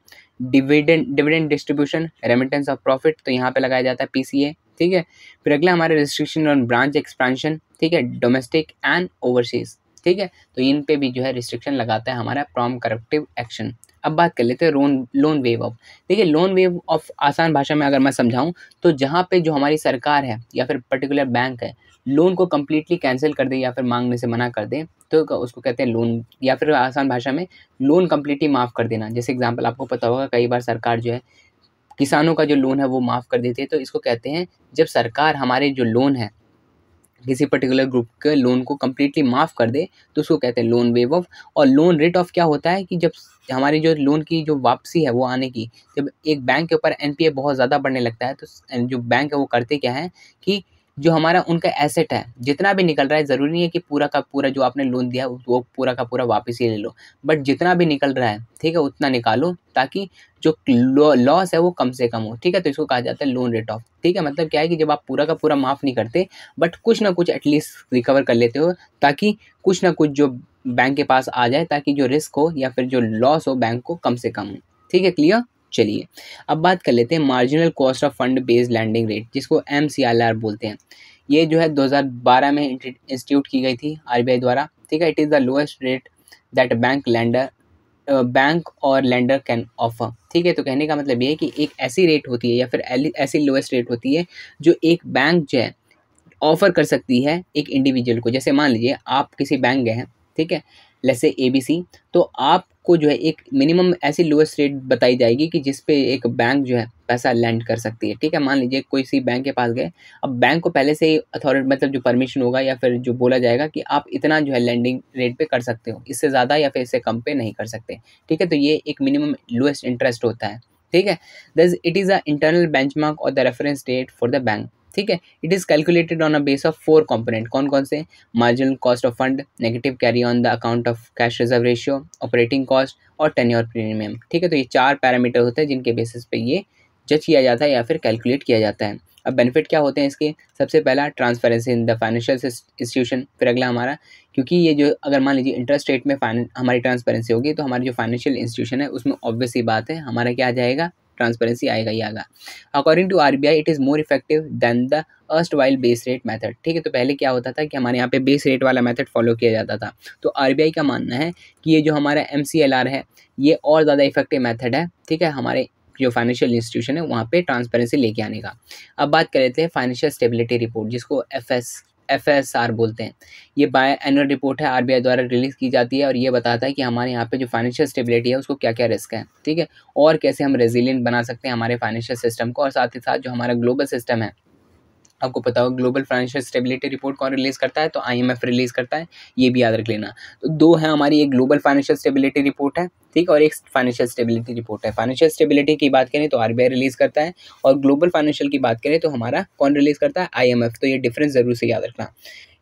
dividend dividend distribution remittance of profit तो यहाँ पे लगाया जाता है पी सी ए ठीक है फिर अगला हमारे रिस्ट्रिक्शन ऑन ब्रांच एक्सपेंशन ठीक है डोमेस्टिक एंड ओवरसीज ठीक है तो इन पे भी जो है रिस्ट्रिक्शन लगाता है हमारा प्रॉम करप्टिव एक्शन अब बात कर लेते हैं लोन लोन वेव ऑफ देखिए लोन वेव ऑफ आसान भाषा में अगर मैं समझाऊँ तो जहाँ पे जो हमारी सरकार है या फिर पर्टिकुलर बैंक है लोन को कम्प्लीटली कैंसिल कर दे या फिर मांगने से मना कर दे तो उसको कहते हैं लोन या फिर आसान भाषा में लोन कम्प्लीटली माफ़ कर देना जैसे एग्जाम्पल आपको पता होगा कई बार सरकार जो है किसानों का जो लोन है वो माफ़ कर देती है तो इसको कहते हैं जब सरकार हमारे जो लोन है किसी पर्टिकुलर ग्रुप के लोन को कम्प्लीटली माफ़ कर दे तो उसको कहते हैं लोन वेव ऑफ और लोन रेट ऑफ क्या होता है कि जब हमारी जो लोन की जो वापसी है वो आने की जब एक बैंक के ऊपर एनपीए बहुत ज़्यादा बढ़ने लगता है तो जो बैंक है वो करते क्या है कि जो हमारा उनका एसेट है जितना भी निकल रहा है ज़रूरी नहीं है कि पूरा का पूरा जो आपने लोन दिया वो पूरा का पूरा वापस ही ले लो बट जितना भी निकल रहा है ठीक है उतना निकालो ताकि जो लॉस है वो कम से कम हो ठीक है तो इसको कहा जाता है लोन रेट ऑफ ठीक है मतलब क्या है कि जब आप पूरा का पूरा माफ़ नहीं करते बट कुछ ना कुछ एटलीस्ट रिकवर कर लेते हो ताकि कुछ ना कुछ जो बैंक के पास आ जाए ताकि जो रिस्क हो या फिर जो लॉस हो बैंक को कम से कम हो ठीक है क्लियर चलिए अब बात कर लेते हैं marginal cost of fund based lending rate जिसको एम बोलते हैं ये जो है 2012 में इंस्टीट्यूट की गई थी आर द्वारा ठीक है it is the lowest rate that bank lender bank और लैंडर कैन ऑफर ठीक है तो कहने का मतलब ये है कि एक ऐसी रेट होती है या फिर ऐसी लोएस्ट रेट होती है जो एक बैंक जो है ऑफर कर सकती है एक इंडिविजुअल को जैसे मान लीजिए आप किसी बैंक गए हैं ठीक है लैसे ए बी सी तो आप आपको जो है एक मिनिमम ऐसी लोएस्ट रेट बताई जाएगी कि जिस पे एक बैंक जो है पैसा लैंड कर सकती है ठीक है मान लीजिए कोई सी बैंक के पास गए अब बैंक को पहले से अथॉरिटी मतलब जो परमिशन होगा या फिर जो बोला जाएगा कि आप इतना जो है लैंडिंग रेट पे कर सकते हो इससे ज़्यादा या फिर इससे कम पे नहीं कर सकते ठीक है तो ये एक मिनिमम लोएस्ट इंटरेस्ट होता है ठीक है दस it is a internal benchmark और the reference date for the bank ठीक है it is calculated on a base of four component कौन कौन से marginal cost of fund negative carry on the account of cash reserve ratio operating cost और tenure premium ठीक है तो ये चार पैरामीटर होते हैं जिनके बेसिस पे ये जज किया जाता है या फिर कैलकुलेट किया जाता है अब बेनिफिट क्या होते हैं इसके सबसे पहला transparency in the financial institution फिर अगला हमारा क्योंकि ये जो अगर मान लीजिए इंटरेस्ट रेट में हमारी ट्रांसपेरेंसी होगी तो हमारी जो फाइनेंशियल इंस्टीट्यूशन है उसमें ऑब्वियस ही बात है हमारा क्या आ जाएगा ट्रांसपेरेंसी आएगा ही आएगा according to R it is more effective than the erstwhile base rate method ठीक है तो पहले क्या होता था कि हमारे यहाँ पे बेस रेट वाला मैथड फॉलो किया जाता था तो आर का मानना है कि ये जो हमारा एम है ये और ज़्यादा इफेक्टिव मैथड है ठीक है हमारे जो फाइनेंशियल इंस्टीट्यूशन है वहाँ पे ट्रांसपेरेंसी लेके आने का अब बात कर लेते हैं फाइनेंशियल स्टेबिलिटी रिपोर्ट जिसको F S F S R बोलते हैं ये बाय एनुअल रिपोर्ट है आरबीआई द्वारा रिलीज़ की जाती है और ये बताता है कि हमारे यहाँ पे जो फाइनेंशियल स्टेबिलिटी है उसको क्या क्या रिस्क है ठीक है और कैसे हम रेजिलियंट बना सकते हैं हमारे फाइनेंशियल सिस्टम को और साथ ही साथ जो हमारा ग्लोबल सिस्टम है आपको पता होगा ग्लोबल फाइनेंशियल स्टेबिलिटी रिपोर्ट कौन रिलीज़ करता है तो आईएमएफ रिलीज़ करता है ये भी याद रख लेना तो दो है हमारी एक ग्लोबल फाइनेंशियल स्टेबिलिटी रिपोर्ट है ठीक और एक फाइनेंशियल स्टेबिलिटी रिपोर्ट है फाइनेंशियल स्टेबिलिटी की बात करें तो आर रिलीज़ करता है और ग्लोबल फाइनेंशियल की बात करें तो हमारा कौन रिलीज़ करता है आई तो ये डिफरेंस ज़रूर से याद रखना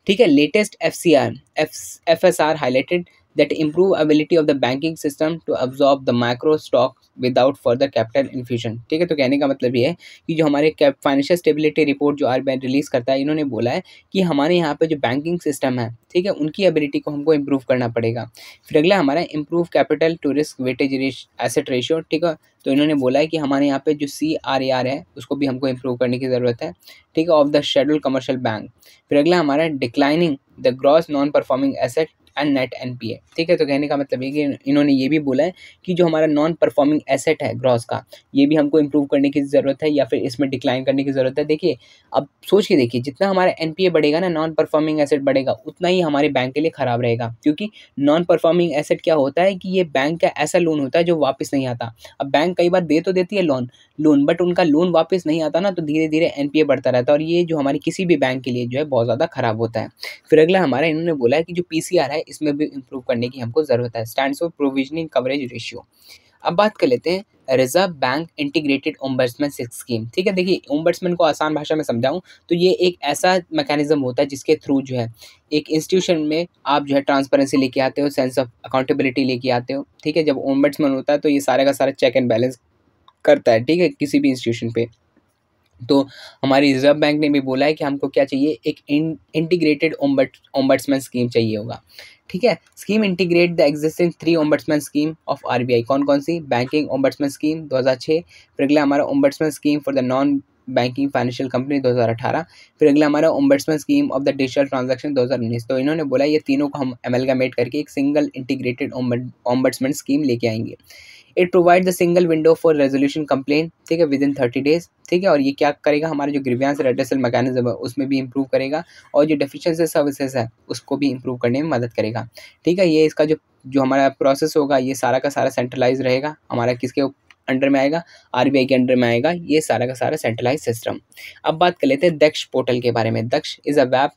ठीक है latest F C R F F S R highlighted that improve ability of the banking system to absorb the micro stock without further capital infusion ठीक है तो कहने का मतलब ये है कि जो हमारे फाइनेंशियल स्टेबिलिटी रिपोर्ट जो आर रिलीज़ करता है इन्होंने बोला है कि हमारे यहाँ पर जो बैंकिंग सिस्टम है ठीक है उनकी एबिलिटी को हमको इम्प्रूव करना पड़ेगा फिर अगला हमारा improve capital to risk weightage asset ratio ठीक है तो इन्होंने बोला है कि हमारे यहाँ पे जो सी आर ए आर है उसको भी हमको इम्प्रूव करने की ज़रूरत है ठीक है of the schedule commercial bank फिर अगला हमारा declining the gross non performing asset and net N ठीक है तो कहने का मतलब ये कि इन्होंने ये भी बोला है कि जो हमारा नॉन परफॉर्मिंग एसेट है ग्रॉस का ये भी हमको इम्प्रूव करने की ज़रूरत है या फिर इसमें डिक्लाइन करने की ज़रूरत है देखिए अब सोच के देखिए जितना हमारा एन बढ़ेगा ना नॉन परफॉर्मिंग एसेट बढ़ेगा उतना ही हमारे बैंक के लिए ख़राब रहेगा क्योंकि नॉन परफॉर्मिंग एसेट क्या होता है कि ये बैंक का ऐसा लोन होता है जो वापस नहीं आता अब बैंक कई बार दे तो देती है लोन लोन बट उनका लोन वापस नहीं आता ना तो धीरे धीरे एन बढ़ता रहता है और ये जो हमारे किसी भी बैंक के लिए जो है बहुत ज़्यादा ख़राब होता है फिर अगला हमारा इन्होंने बोला है कि जो पी है इसमें भी इम्प्रूव करने की हमको ज़रूरत है stand of provisioning coverage ratio अब बात कर लेते हैं reserve bank integrated ombudsman scheme ठीक है देखिए ओम्बर्समैन को आसान भाषा में समझाऊं तो ये एक ऐसा मैकेनिज्म होता है जिसके थ्रू जो है एक इंस्टीट्यूशन में आप जो है ट्रांसपेरेंसी लेके आते हो सेंस ऑफ अकाउंटेबिलिटी लेके आते हो ठीक है जब ओम्बर्समैन होता है तो ये सारे का सारा चेक एंड बैलेंस करता है ठीक है किसी भी इंस्टीट्यूशन पे तो हमारी रिजर्व बैंक ने भी बोला है कि हमको क्या चाहिए एक इंटीग्रेटेड ओम्बट ओम्बट्समैन स्कीम चाहिए होगा ठीक है scheme integrate the existing three ombudsman scheme of RBI कौन कौन सी बैंकिंग ओम्बट्समैन स्कीम 2006 फिर अगला हमारा ombudsman scheme for the non banking financial company 2018 फिर अगला हमारा ombudsman scheme of the digital transaction दो तो इन्होंने बोला ये तीनों को हम एमएलगामेट करके एक सिंगल इंटीग्रेटेड ओम्बट्समैन स्कीम लेके आएंगे it provide the single window for resolution complain ठीक है विद इन थर्टी डेज ठीक है और ये क्या करेगा हमारा जो ग्रीवियंस रेडसल मैकेनिज्म है उसमें भी इंप्रूव करेगा और जो डेफिशिएंसी सर्विसेज है उसको भी इंप्रूव करने में मदद करेगा ठीक है ये इसका जो जो हमारा प्रोसेस होगा ये सारा का सारा सेंट्रलाइज रहेगा हमारा किसके अंडर में आएगा आरबीआई के अंडर में आएगा ये सारा का सारा सेंट्रलाइज सिस्टम अब बात कर लेते हैं दक्ष पोर्टल के बारे में Daksh is a web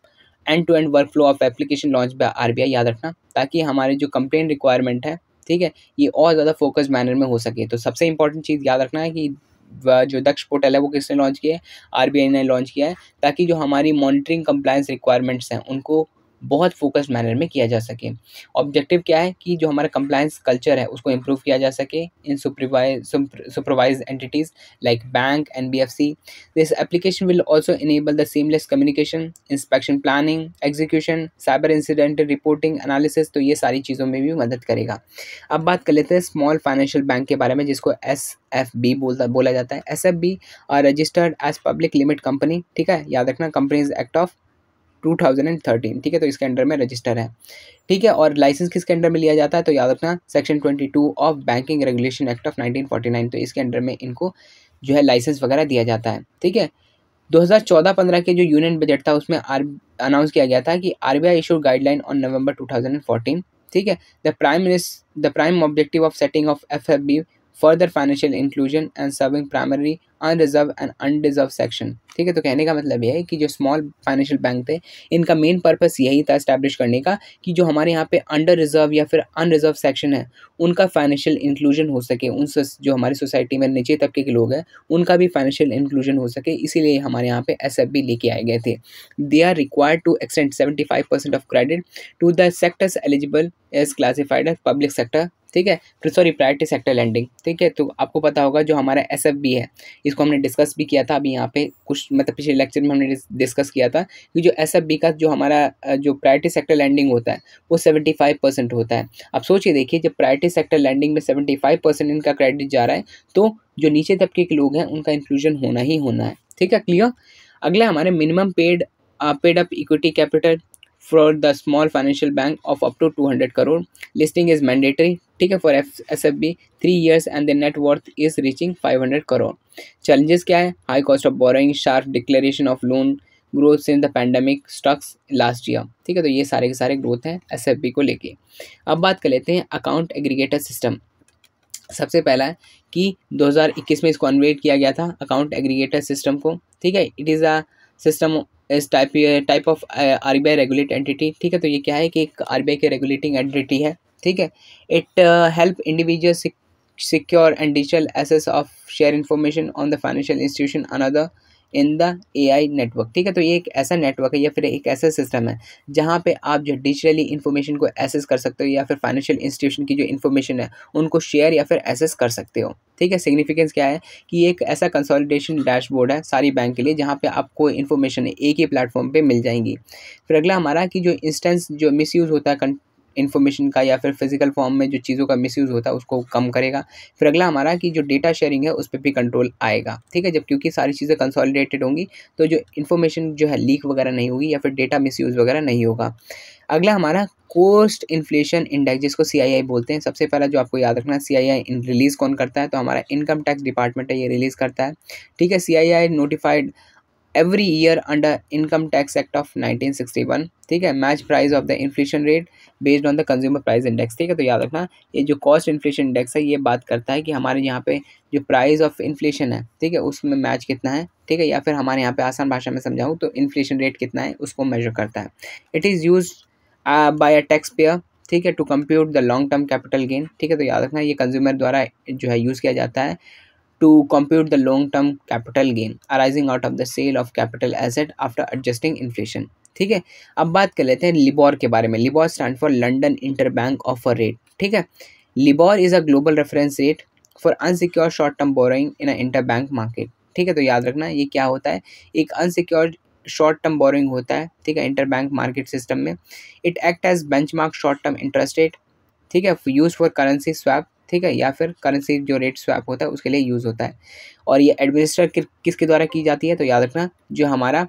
end to end work flow of application launch by R याद रखना ताकि हमारे जो कंप्लेन रिक्वायरमेंट है ठीक है ये और ज़्यादा फोकस मैनर में हो सके तो सबसे इंपॉर्टेंट चीज़ याद रखना है कि जो दक्ष पोर्टल है वो किसने लॉन्च किया है आर ने लॉन्च किया है ताकि जो हमारी मॉनिटरिंग कंप्लायंस रिक्वायरमेंट्स हैं उनको बहुत फोकस मैनर में किया जा सके ऑब्जेक्टिव क्या है कि जो हमारा कंप्लायंस कल्चर है उसको इम्प्रूव किया जा सके in supervise supervise entities like bank N B F C this application will also enable the seamless communication inspection planning execution cyber incident reporting analysis तो ये सारी चीज़ों में भी मदद करेगा अब बात कर लेते हैं स्मॉल फाइनेंशियल बैंक के बारे में जिसको एस एफ बी बोलता बोला जाता है S F B registered as public limit company ठीक है याद रखना कंपनीज एक्ट ऑफ 2013 ठीक है तो इसके अंडर में रजिस्टर है ठीक है और लाइसेंस किसके अंडर में लिया जाता है तो याद रखना section 22 of banking regulation act of 1949 तो इसके अंडर में इनको जो है लाइसेंस वगैरह दिया जाता है ठीक है 2014-15 के जो यूनियन बजट था उसमें आर अनाउंस किया गया था कि R B I issue guideline on November fourteen ठीक है the prime minister the prime objective of setting of F F B further financial inclusion and serving primary unreserve and undeserve section ठीक है तो कहने का मतलब यह है कि जो स्मॉल फाइनेंशियल बैंक थे इनका मेन पर्पस यही था इस्टेब्लिश करने का कि जो हमारे यहाँ पे अंडर रिजर्व या फिर अनरिजर्व सेक्शन है उनका फाइनेंशियल इंक्लूजन हो सके उन जो हमारी सोसाइटी में नीचे तबके के लोग हैं उनका भी फाइनेंशियल इंक्लूजन हो सके इसीलिए हमारे यहाँ पे एस लेके आए गए थे they are required to extend seventy five percent of credit to the sectors eligible as classified public sector ठीक है फिर सॉरी प्रायरिटी सेक्टर लैंडिंग ठीक है तो आपको पता होगा जो हमारा एस है इसको हमने डिस्कस भी किया था अभी यहाँ पे कुछ मतलब पिछले लेक्चर में हमने डिस्कस किया था कि जो एस का जो हमारा जो प्रायरिटी सेक्टर लैंडिंग होता है वो सेवेंटी फाइव परसेंट होता है आप सोचिए देखिए जब प्रायरिटी सेक्टर लैंडिंग में सेवेंटी फाइव परसेंट इनका क्रेडिट जा रहा है तो जो नीचे तबके के लोग हैं उनका इंक्लूजन होना ही होना है ठीक है क्लियर अगला हमारे minimum paid paid up equity capital for the small financial bank of up to two hundred crore listing is mandatory ठीक है for F S F B three years and the net worth is reaching five hundred crore challenges क्या है high cost of boring sharp declaration of loan growth in the pandemic stocks last year ठीक है तो ये सारे के सारे growth हैं एस एफ बी को लेके अब बात कर लेते हैं अकाउंट एग्रीगेटर सिस्टम सबसे पहला है कि दो हजार इक्कीस में इसको अनवेट किया गया था अकाउंट एग्रीगेटर सिस्टम को ठीक है it is a system is type type of R B I regulate entity ठीक है तो ये क्या है कि एक आर बी आई की रेगुलेटिंग एंटिटी है ठीक है it help individual secure and digital access of share information on the financial institution another in the AI network ठीक है तो ये एक ऐसा नेटवर्क है या फिर एक ऐसा सिस्टम है जहाँ पे आप जो डिजिटली इन्फॉर्मेशन को एसेस कर सकते हो या फिर फाइनेंशियल इंस्टीट्यूशन की जो इन्फॉर्मेशन है उनको शेयर या फिर एसेस कर सकते हो ठीक है सिग्निफिकेंस क्या है कि एक ऐसा कंसोलिडेशन डैशबोर्ड है सारी बैंक के लिए जहाँ पे आपको इन्फॉर्मेशन एक ही प्लेटफॉर्म पे मिल जाएंगी फिर अगला हमारा कि जो इंस्टेंस जो मिसयूज़ होता है इन्फॉर्मेशन का या फिर फिजिकल फॉर्म में जो चीज़ों का मिसयूज़ होता है उसको कम करेगा फिर अगला हमारा कि जो डेटा शेयरिंग है उस पर भी कंट्रोल आएगा ठीक है जब क्योंकि सारी चीज़ें कंसॉलिडेटेड होंगी तो जो इन्फॉर्मेशन जो है लीक वगैरह नहीं होगी या फिर डेटा मिसयूज़ वगैरह नहीं होगा अगला हमारा कोस्ट इन्फ्लेशन इंडेक्स जिसको सी बोलते हैं सबसे पहला जो आपको याद रखना है सी रिलीज़ कौन करता है तो हमारा इनकम टैक्स डिपार्टमेंट है ये रिलीज़ करता है ठीक है C notified under income tax act of nineteen sixty 1961 ठीक है match price of the inflation rate based on the consumer price index ठीक है तो याद रखना ये जो कॉस्ट इन्फ्लेशन इंडेक्स है ये बात करता है कि हमारे यहाँ पे जो प्राइस ऑफ इन्फ्लेशन है ठीक है उसमें मैच कितना है ठीक है या फिर हमारे यहाँ पे आसान भाषा में समझाऊँ तो इन्फ्लेशन रेट कितना है उसको मेजर करता है it is use by a tax payer ठीक है to compute the long term capital gain ठीक है तो याद रखना ये कंज्यूमर द्वारा जो है यूज़ किया जाता है to compute the long-term capital gain arising out of the sale of capital asset after adjusting inflation ठीक है अब बात कर लेते हैं लिबॉर के बारे में LIBOR stand for London inter bank offer rate ठीक है LIBOR is a global reference rate for unsecure short term borrowing in a inter bank market ठीक है तो याद रखना ये क्या होता है एक अनसिक्योर शॉर्ट टर्म बोरोइंग होता है ठीक है इंटर बैंक मार्केट सिस्टम में it act as benchmark short term interest rate ठीक है यूज फॉर करेंसी स्वैप ठीक है या फिर करेंसी जो रेट स्वैप होता है उसके लिए यूज़ होता है और ये एडमिनिस्टर कि, किसके द्वारा की जाती है तो याद रखना जो हमारा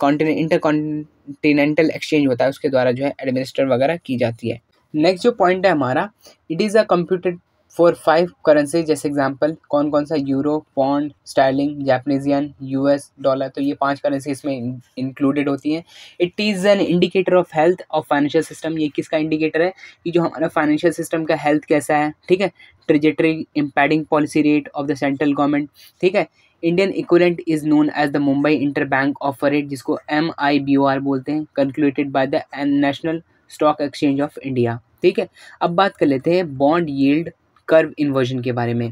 कॉन्टिनेंट इंटर कॉन्टिनेंटल एक्सचेंज होता है उसके द्वारा जो है एडमिनिस्टर वगैरह की जाती है नेक्स्ट जो पॉइंट है हमारा it is a computed for five currency जैसे एग्जांपल कौन कौन सा euro pound sterling Japanese yen US dollar तो ये पांच करेंसी इसमें इंक्लूडेड होती हैं it is an indicator of health of financial system ये किसका इंडिकेटर है कि जो हमारा फाइनेंशियल सिस्टम का हेल्थ कैसा है ठीक है trajectory impending policy rate of the central government ठीक है Indian equivalent is known as the Mumbai inter bank offer rate जिसको M I B O R बोलते हैं concluded by the national stock exchange of India ठीक है अब बात कर लेते हैं बॉन्ड यील्ड कर्व इन्वर्जन के बारे में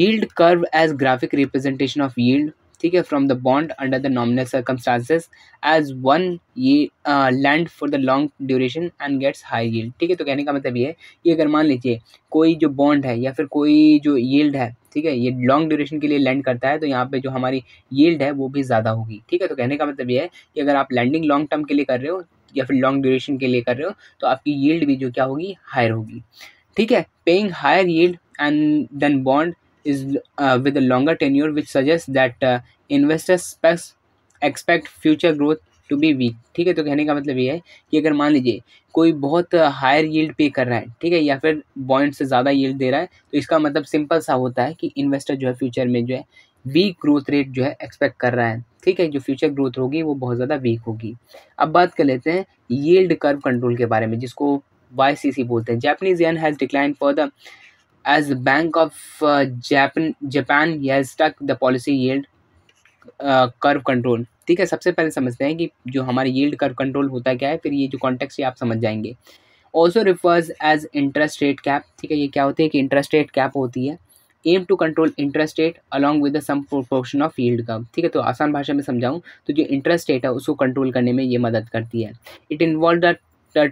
yield curve as graphic representation of yield ठीक है from the bond under the nominal circumstances as one ये land for the long duration and gets high yield ठीक है तो कहने का मतलब ये है कि अगर मान लीजिए कोई जो बॉन्ड है या फिर कोई जो यील्ड है ठीक है ये लॉन्ग ड्यूरेशन के लिए लैंड करता है तो यहाँ पे जो हमारी यील्ड है वो भी ज़्यादा होगी ठीक है तो कहने का मतलब ये है कि अगर आप लैंडिंग लॉन्ग टर्म के लिए कर रहे हो या फिर लॉन्ग ड्यूरेशन के लिए कर रहे हो तो आपकी यील्ड भी जो क्या होगी हायर होगी ठीक है paying higher yield and then bond is with longer tenure which suggest that investors expect future growth to be weak ठीक है तो कहने का मतलब ये है कि अगर मान लीजिए कोई बहुत हायर यील्ड पे कर रहा है ठीक है या फिर बॉन्ड से ज़्यादा यील्ड दे रहा है तो इसका मतलब सिंपल सा होता है कि इन्वेस्टर जो है फ्यूचर में जो है वीक ग्रोथ रेट जो है एक्सपेक्ट कर रहा है ठीक है जो फ्यूचर ग्रोथ होगी वो बहुत ज़्यादा वीक होगी अब बात कर लेते हैं यील्ड कर्व कंट्रोल के बारे में जिसको वाई बोलते हैं Japanese yen has decline for the as bank of Japan Japan tuck has stuck the policy yield uh, ठीक है सबसे पहले समझते हैं कि जो हमारे यील्ड कर्व कंट्रोल होता क्या है फिर ये जो कॉन्टेक्स्ट है आप समझ जाएंगे also refers as interest rate cap ठीक है ये क्या होती है कि इंटरेस्ट रेट कैप होती है aim to control interest rate along with some proportion of yield curve ठीक है तो आसान भाषा में समझाऊँ तो जो इंटरेस्ट रेट है उसको कंट्रोल करने में ये मदद करती है it involve the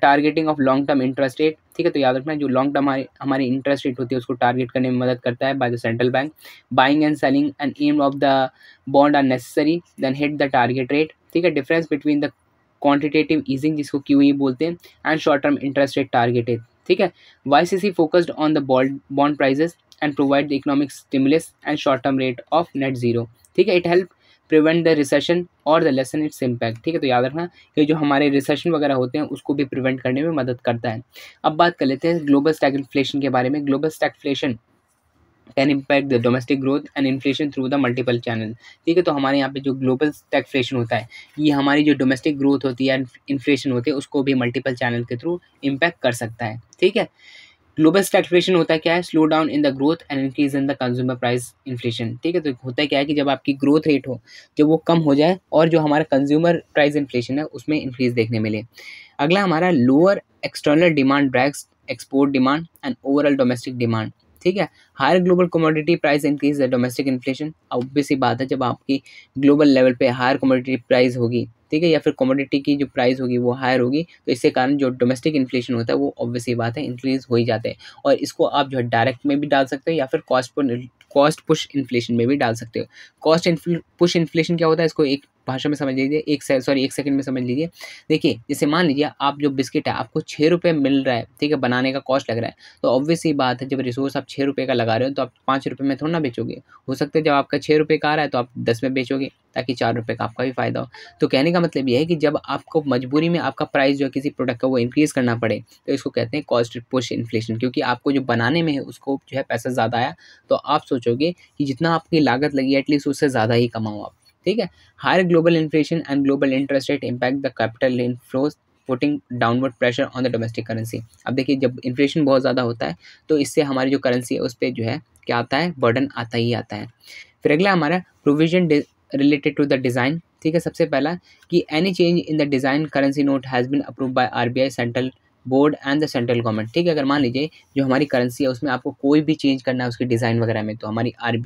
targeting of long term interest rate ठीक है तो याद रखना जो लॉन्ग टर्म हमारे हमारी इंटरेस्ट रेट होती है उसको टारगेट करने में मदद करता है by the central bank buying and selling and aim of the bond are necessary then hit the target rate ठीक है difference between the quantitative easing जिसको क्यू e बोलते हैं and short term interest rate targeted ठीक है Y C C focused on the bond prices and provide the economic stimulus and short term rate of net zero ठीक है it help prevent the recession और the lesson it's impact ठीक है तो याद रखना ये जो हमारे रिसेशन वगैरह होते हैं उसको भी प्रिवेंट करने में मदद करता है अब बात कर लेते हैं ग्लोबल स्टैग इन्फ्लेशन के बारे में global inflation can impact the domestic growth and inflation through the multiple channel ठीक है तो हमारे यहाँ पे जो ग्लोबल टैगफ्लेशन होता है ये हमारी जो डोमेस्टिक ग्रोथ होती है इन्फ्लेशन होती है उसको भी मल्टीपल चैनल के थ्रू इम्पैक्ट कर सकता है ठीक है ग्लोबल स्टैगफ्लेशन होता क्या है slow down in the growth and increase in the consumer price inflation ठीक है तो होता क्या है कि जब आपकी ग्रोथ रेट हो जब वो कम हो जाए और जो हमारा कंज्यूमर प्राइस इन्फ्लेशन है उसमें इंक्रीज देखने मिले अगला हमारा lower external demand drags export demand and overall domestic demand ठीक है higher global commodity price increase the domestic inflation obvious ही बात है जब आपकी ग्लोबल लेवल पे हायर कमोडिटी प्राइस होगी ठीक है या फिर कॉमोडिटी की जो प्राइस होगी वो हायर होगी तो इसके कारण जो डोमेस्टिक इन्फ्लेशन होता है वो ऑब्वियसली बात है इंक्रीज़ हो ही जाता है और इसको आप जो है डायरेक्ट में भी डाल सकते हो या फिर cost per cost push inflation में भी डाल सकते हो कॉस्ट पुश इन्फ्लेशन क्या होता है इसको एक भाषा में समझ लीजिए एक सॉरी एक सेकंड में समझ लीजिए देखिए जैसे मान लीजिए आप जो बिस्किट है आपको छः रुपये मिल रहा है ठीक है बनाने का कॉस्ट लग रहा है तो ऑब्वियस ही बात है जब रिसोर्स आप छः रुपये का लगा रहे हो तो आप पाँच रुपये में थोड़ा ना बेचोगे हो सकता है जब आपका छः रुपये का आ रहा है तो आप दस में बेचोगे ताकि चार रुपये का आपका भी फ़ायदा हो तो कहने का मतलब यह है कि जब आपको मजबूरी में आपका प्राइस जो है किसी प्रोडक्ट का वो इंक्रीज़ करना पड़े तो इसको कहते हैं कॉस्ट पुश इन्फ्लेशन क्योंकि आपको जो बनाने में है उसको जो है पैसा ज़्यादा आया तो आप सोचोगे कि जितना आपकी लागत लगी एटलीस्ट उससे ज़्यादा ही कमाओ आप ठीक है higher global inflation and global interest rate impact the capital in flows putting downward pressure on the domestic currency अब देखिए जब इन्फ्लेशन बहुत ज़्यादा होता है तो इससे हमारी जो करेंसी है उस पर जो है क्या आता है बर्डन आता ही आता है फिर अगला हमारा provision related to the design ठीक है सबसे पहला कि any change in the design currency note has been approve by RBI central board and the central government ठीक है अगर मान लीजिए जो हमारी करेंसी है उसमें आपको कोई भी चेंज करना है उसकी डिज़ाइन वगैरह में तो हमारी आर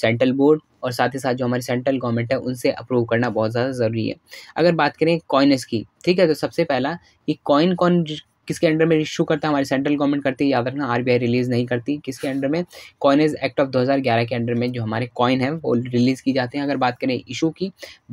सेंट्रल बोर्ड और साथ ही साथ जो हमारी सेंट्रल गवर्नमेंट है उनसे अप्रूव करना बहुत ज़्यादा ज़रूरी है अगर बात करें कॉइनस की ठीक है तो सबसे पहला कि कॉइन कौन किसके अंडर में इशू करता है हमारी सेंट्रल गवर्नमेंट करती है याद रखना आरबीआई रिलीज़ नहीं करती किसके अंडर में कॉइनेज एक्ट ऑफ 2011 के अंडर में जो हमारे कॉइन है वो रिलीज़ की जाते हैं अगर बात करें इशू की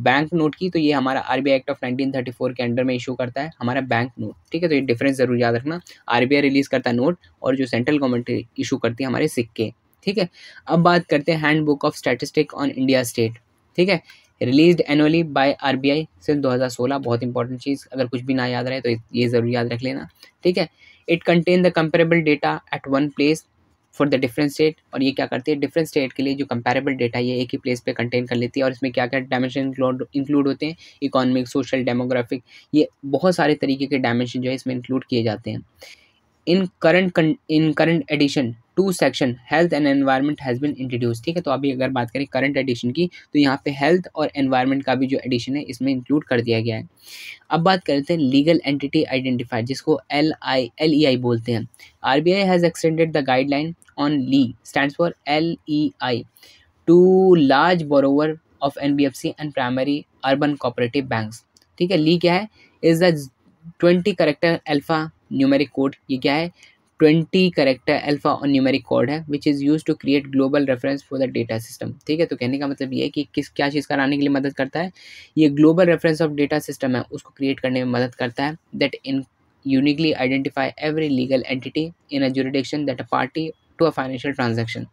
बैंक नोट की तो ये हमारा आरबीआई एक्ट ऑफ 1934 के अंडर में इशू करता है हमारा बैंक नोट ठीक है तो ये डिफरेंस ज़रूर याद रखना आर रिलीज़ करता है नोट और जो सेंट्रल गवर्नमेंट इशू करती है हमारे सिक्के ठीक है अब बात करते हैं hand book of statistic on India state ठीक है रिलीज एनुअली बाय आरबीआई हज़ार 2016 बहुत इंपॉर्टेंट चीज़ अगर कुछ भी ना याद रहे तो ये ज़रूर याद रख लेना ठीक है it contain the comparable data at one place for the different state और ये क्या करती है डिफरेंट स्टेट के लिए जो कंपेरेबल डेटा ये एक ही प्लेस पे कंटेन कर लेती है और इसमें क्या क्या डायमेंशन इंक्लूड होते हैं इकोनॉमिक सोशल डेमोग्राफिक ये बहुत सारे तरीके के डायमेंशन जो है इसमें इंक्लूड किए जाते हैं in current in current edition to section health and environment has been introduce ठीक है तो अभी अगर बात करें करंट एडिशन की तो यहाँ पे हेल्थ और एनवायरनमेंट का भी जो एडिशन है इसमें इंक्लूड कर दिया गया है अब बात करते हैं लीगल एंटिटी आइडेंटिफाइड जिसको L I L E I बोलते हैं R B I has extended the guideline on LEI stand for L E I to large borrower of N B F C and primary urban cooperative banks ठीक है LEI e क्या है is the twenty character alpha numeric code ये क्या है twenty character alpha और numeric code है which is use to create global reference for the data system ठीक है तो कहने का मतलब ये है कि किस क्या चीज़ कराने के लिए मदद करता है ये global reference of data system है उसको क्रिएट करने में मदद करता है that in uniquely identify every legal entity in a jurisdiction that a party to a financial transaction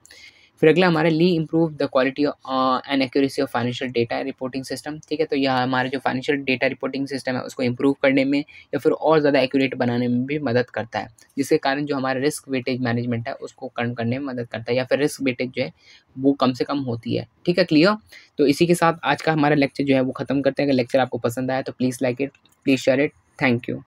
फिर अगला हमारा LEI improve the quality and accuracy of financial data reporting system ठीक है तो यह हमारे जो फाइनेंशियल डेटा रिपोर्टिंग सिस्टम है उसको इम्प्रूव करने में या फिर और ज़्यादा एक्यूरेट बनाने में भी मदद करता है जिसके कारण जो हमारा रिस्क वेटेज मैनेजमेंट है उसको कम करने में मदद करता है या फिर रिस्क वेटेज जो है वो कम से कम होती है ठीक है क्लियर तो इसी के साथ आज का हमारा लेक्चर जो है वो ख़त्म करते हैं अगर लेक्चर आपको पसंद आया तो please like it please share it thank you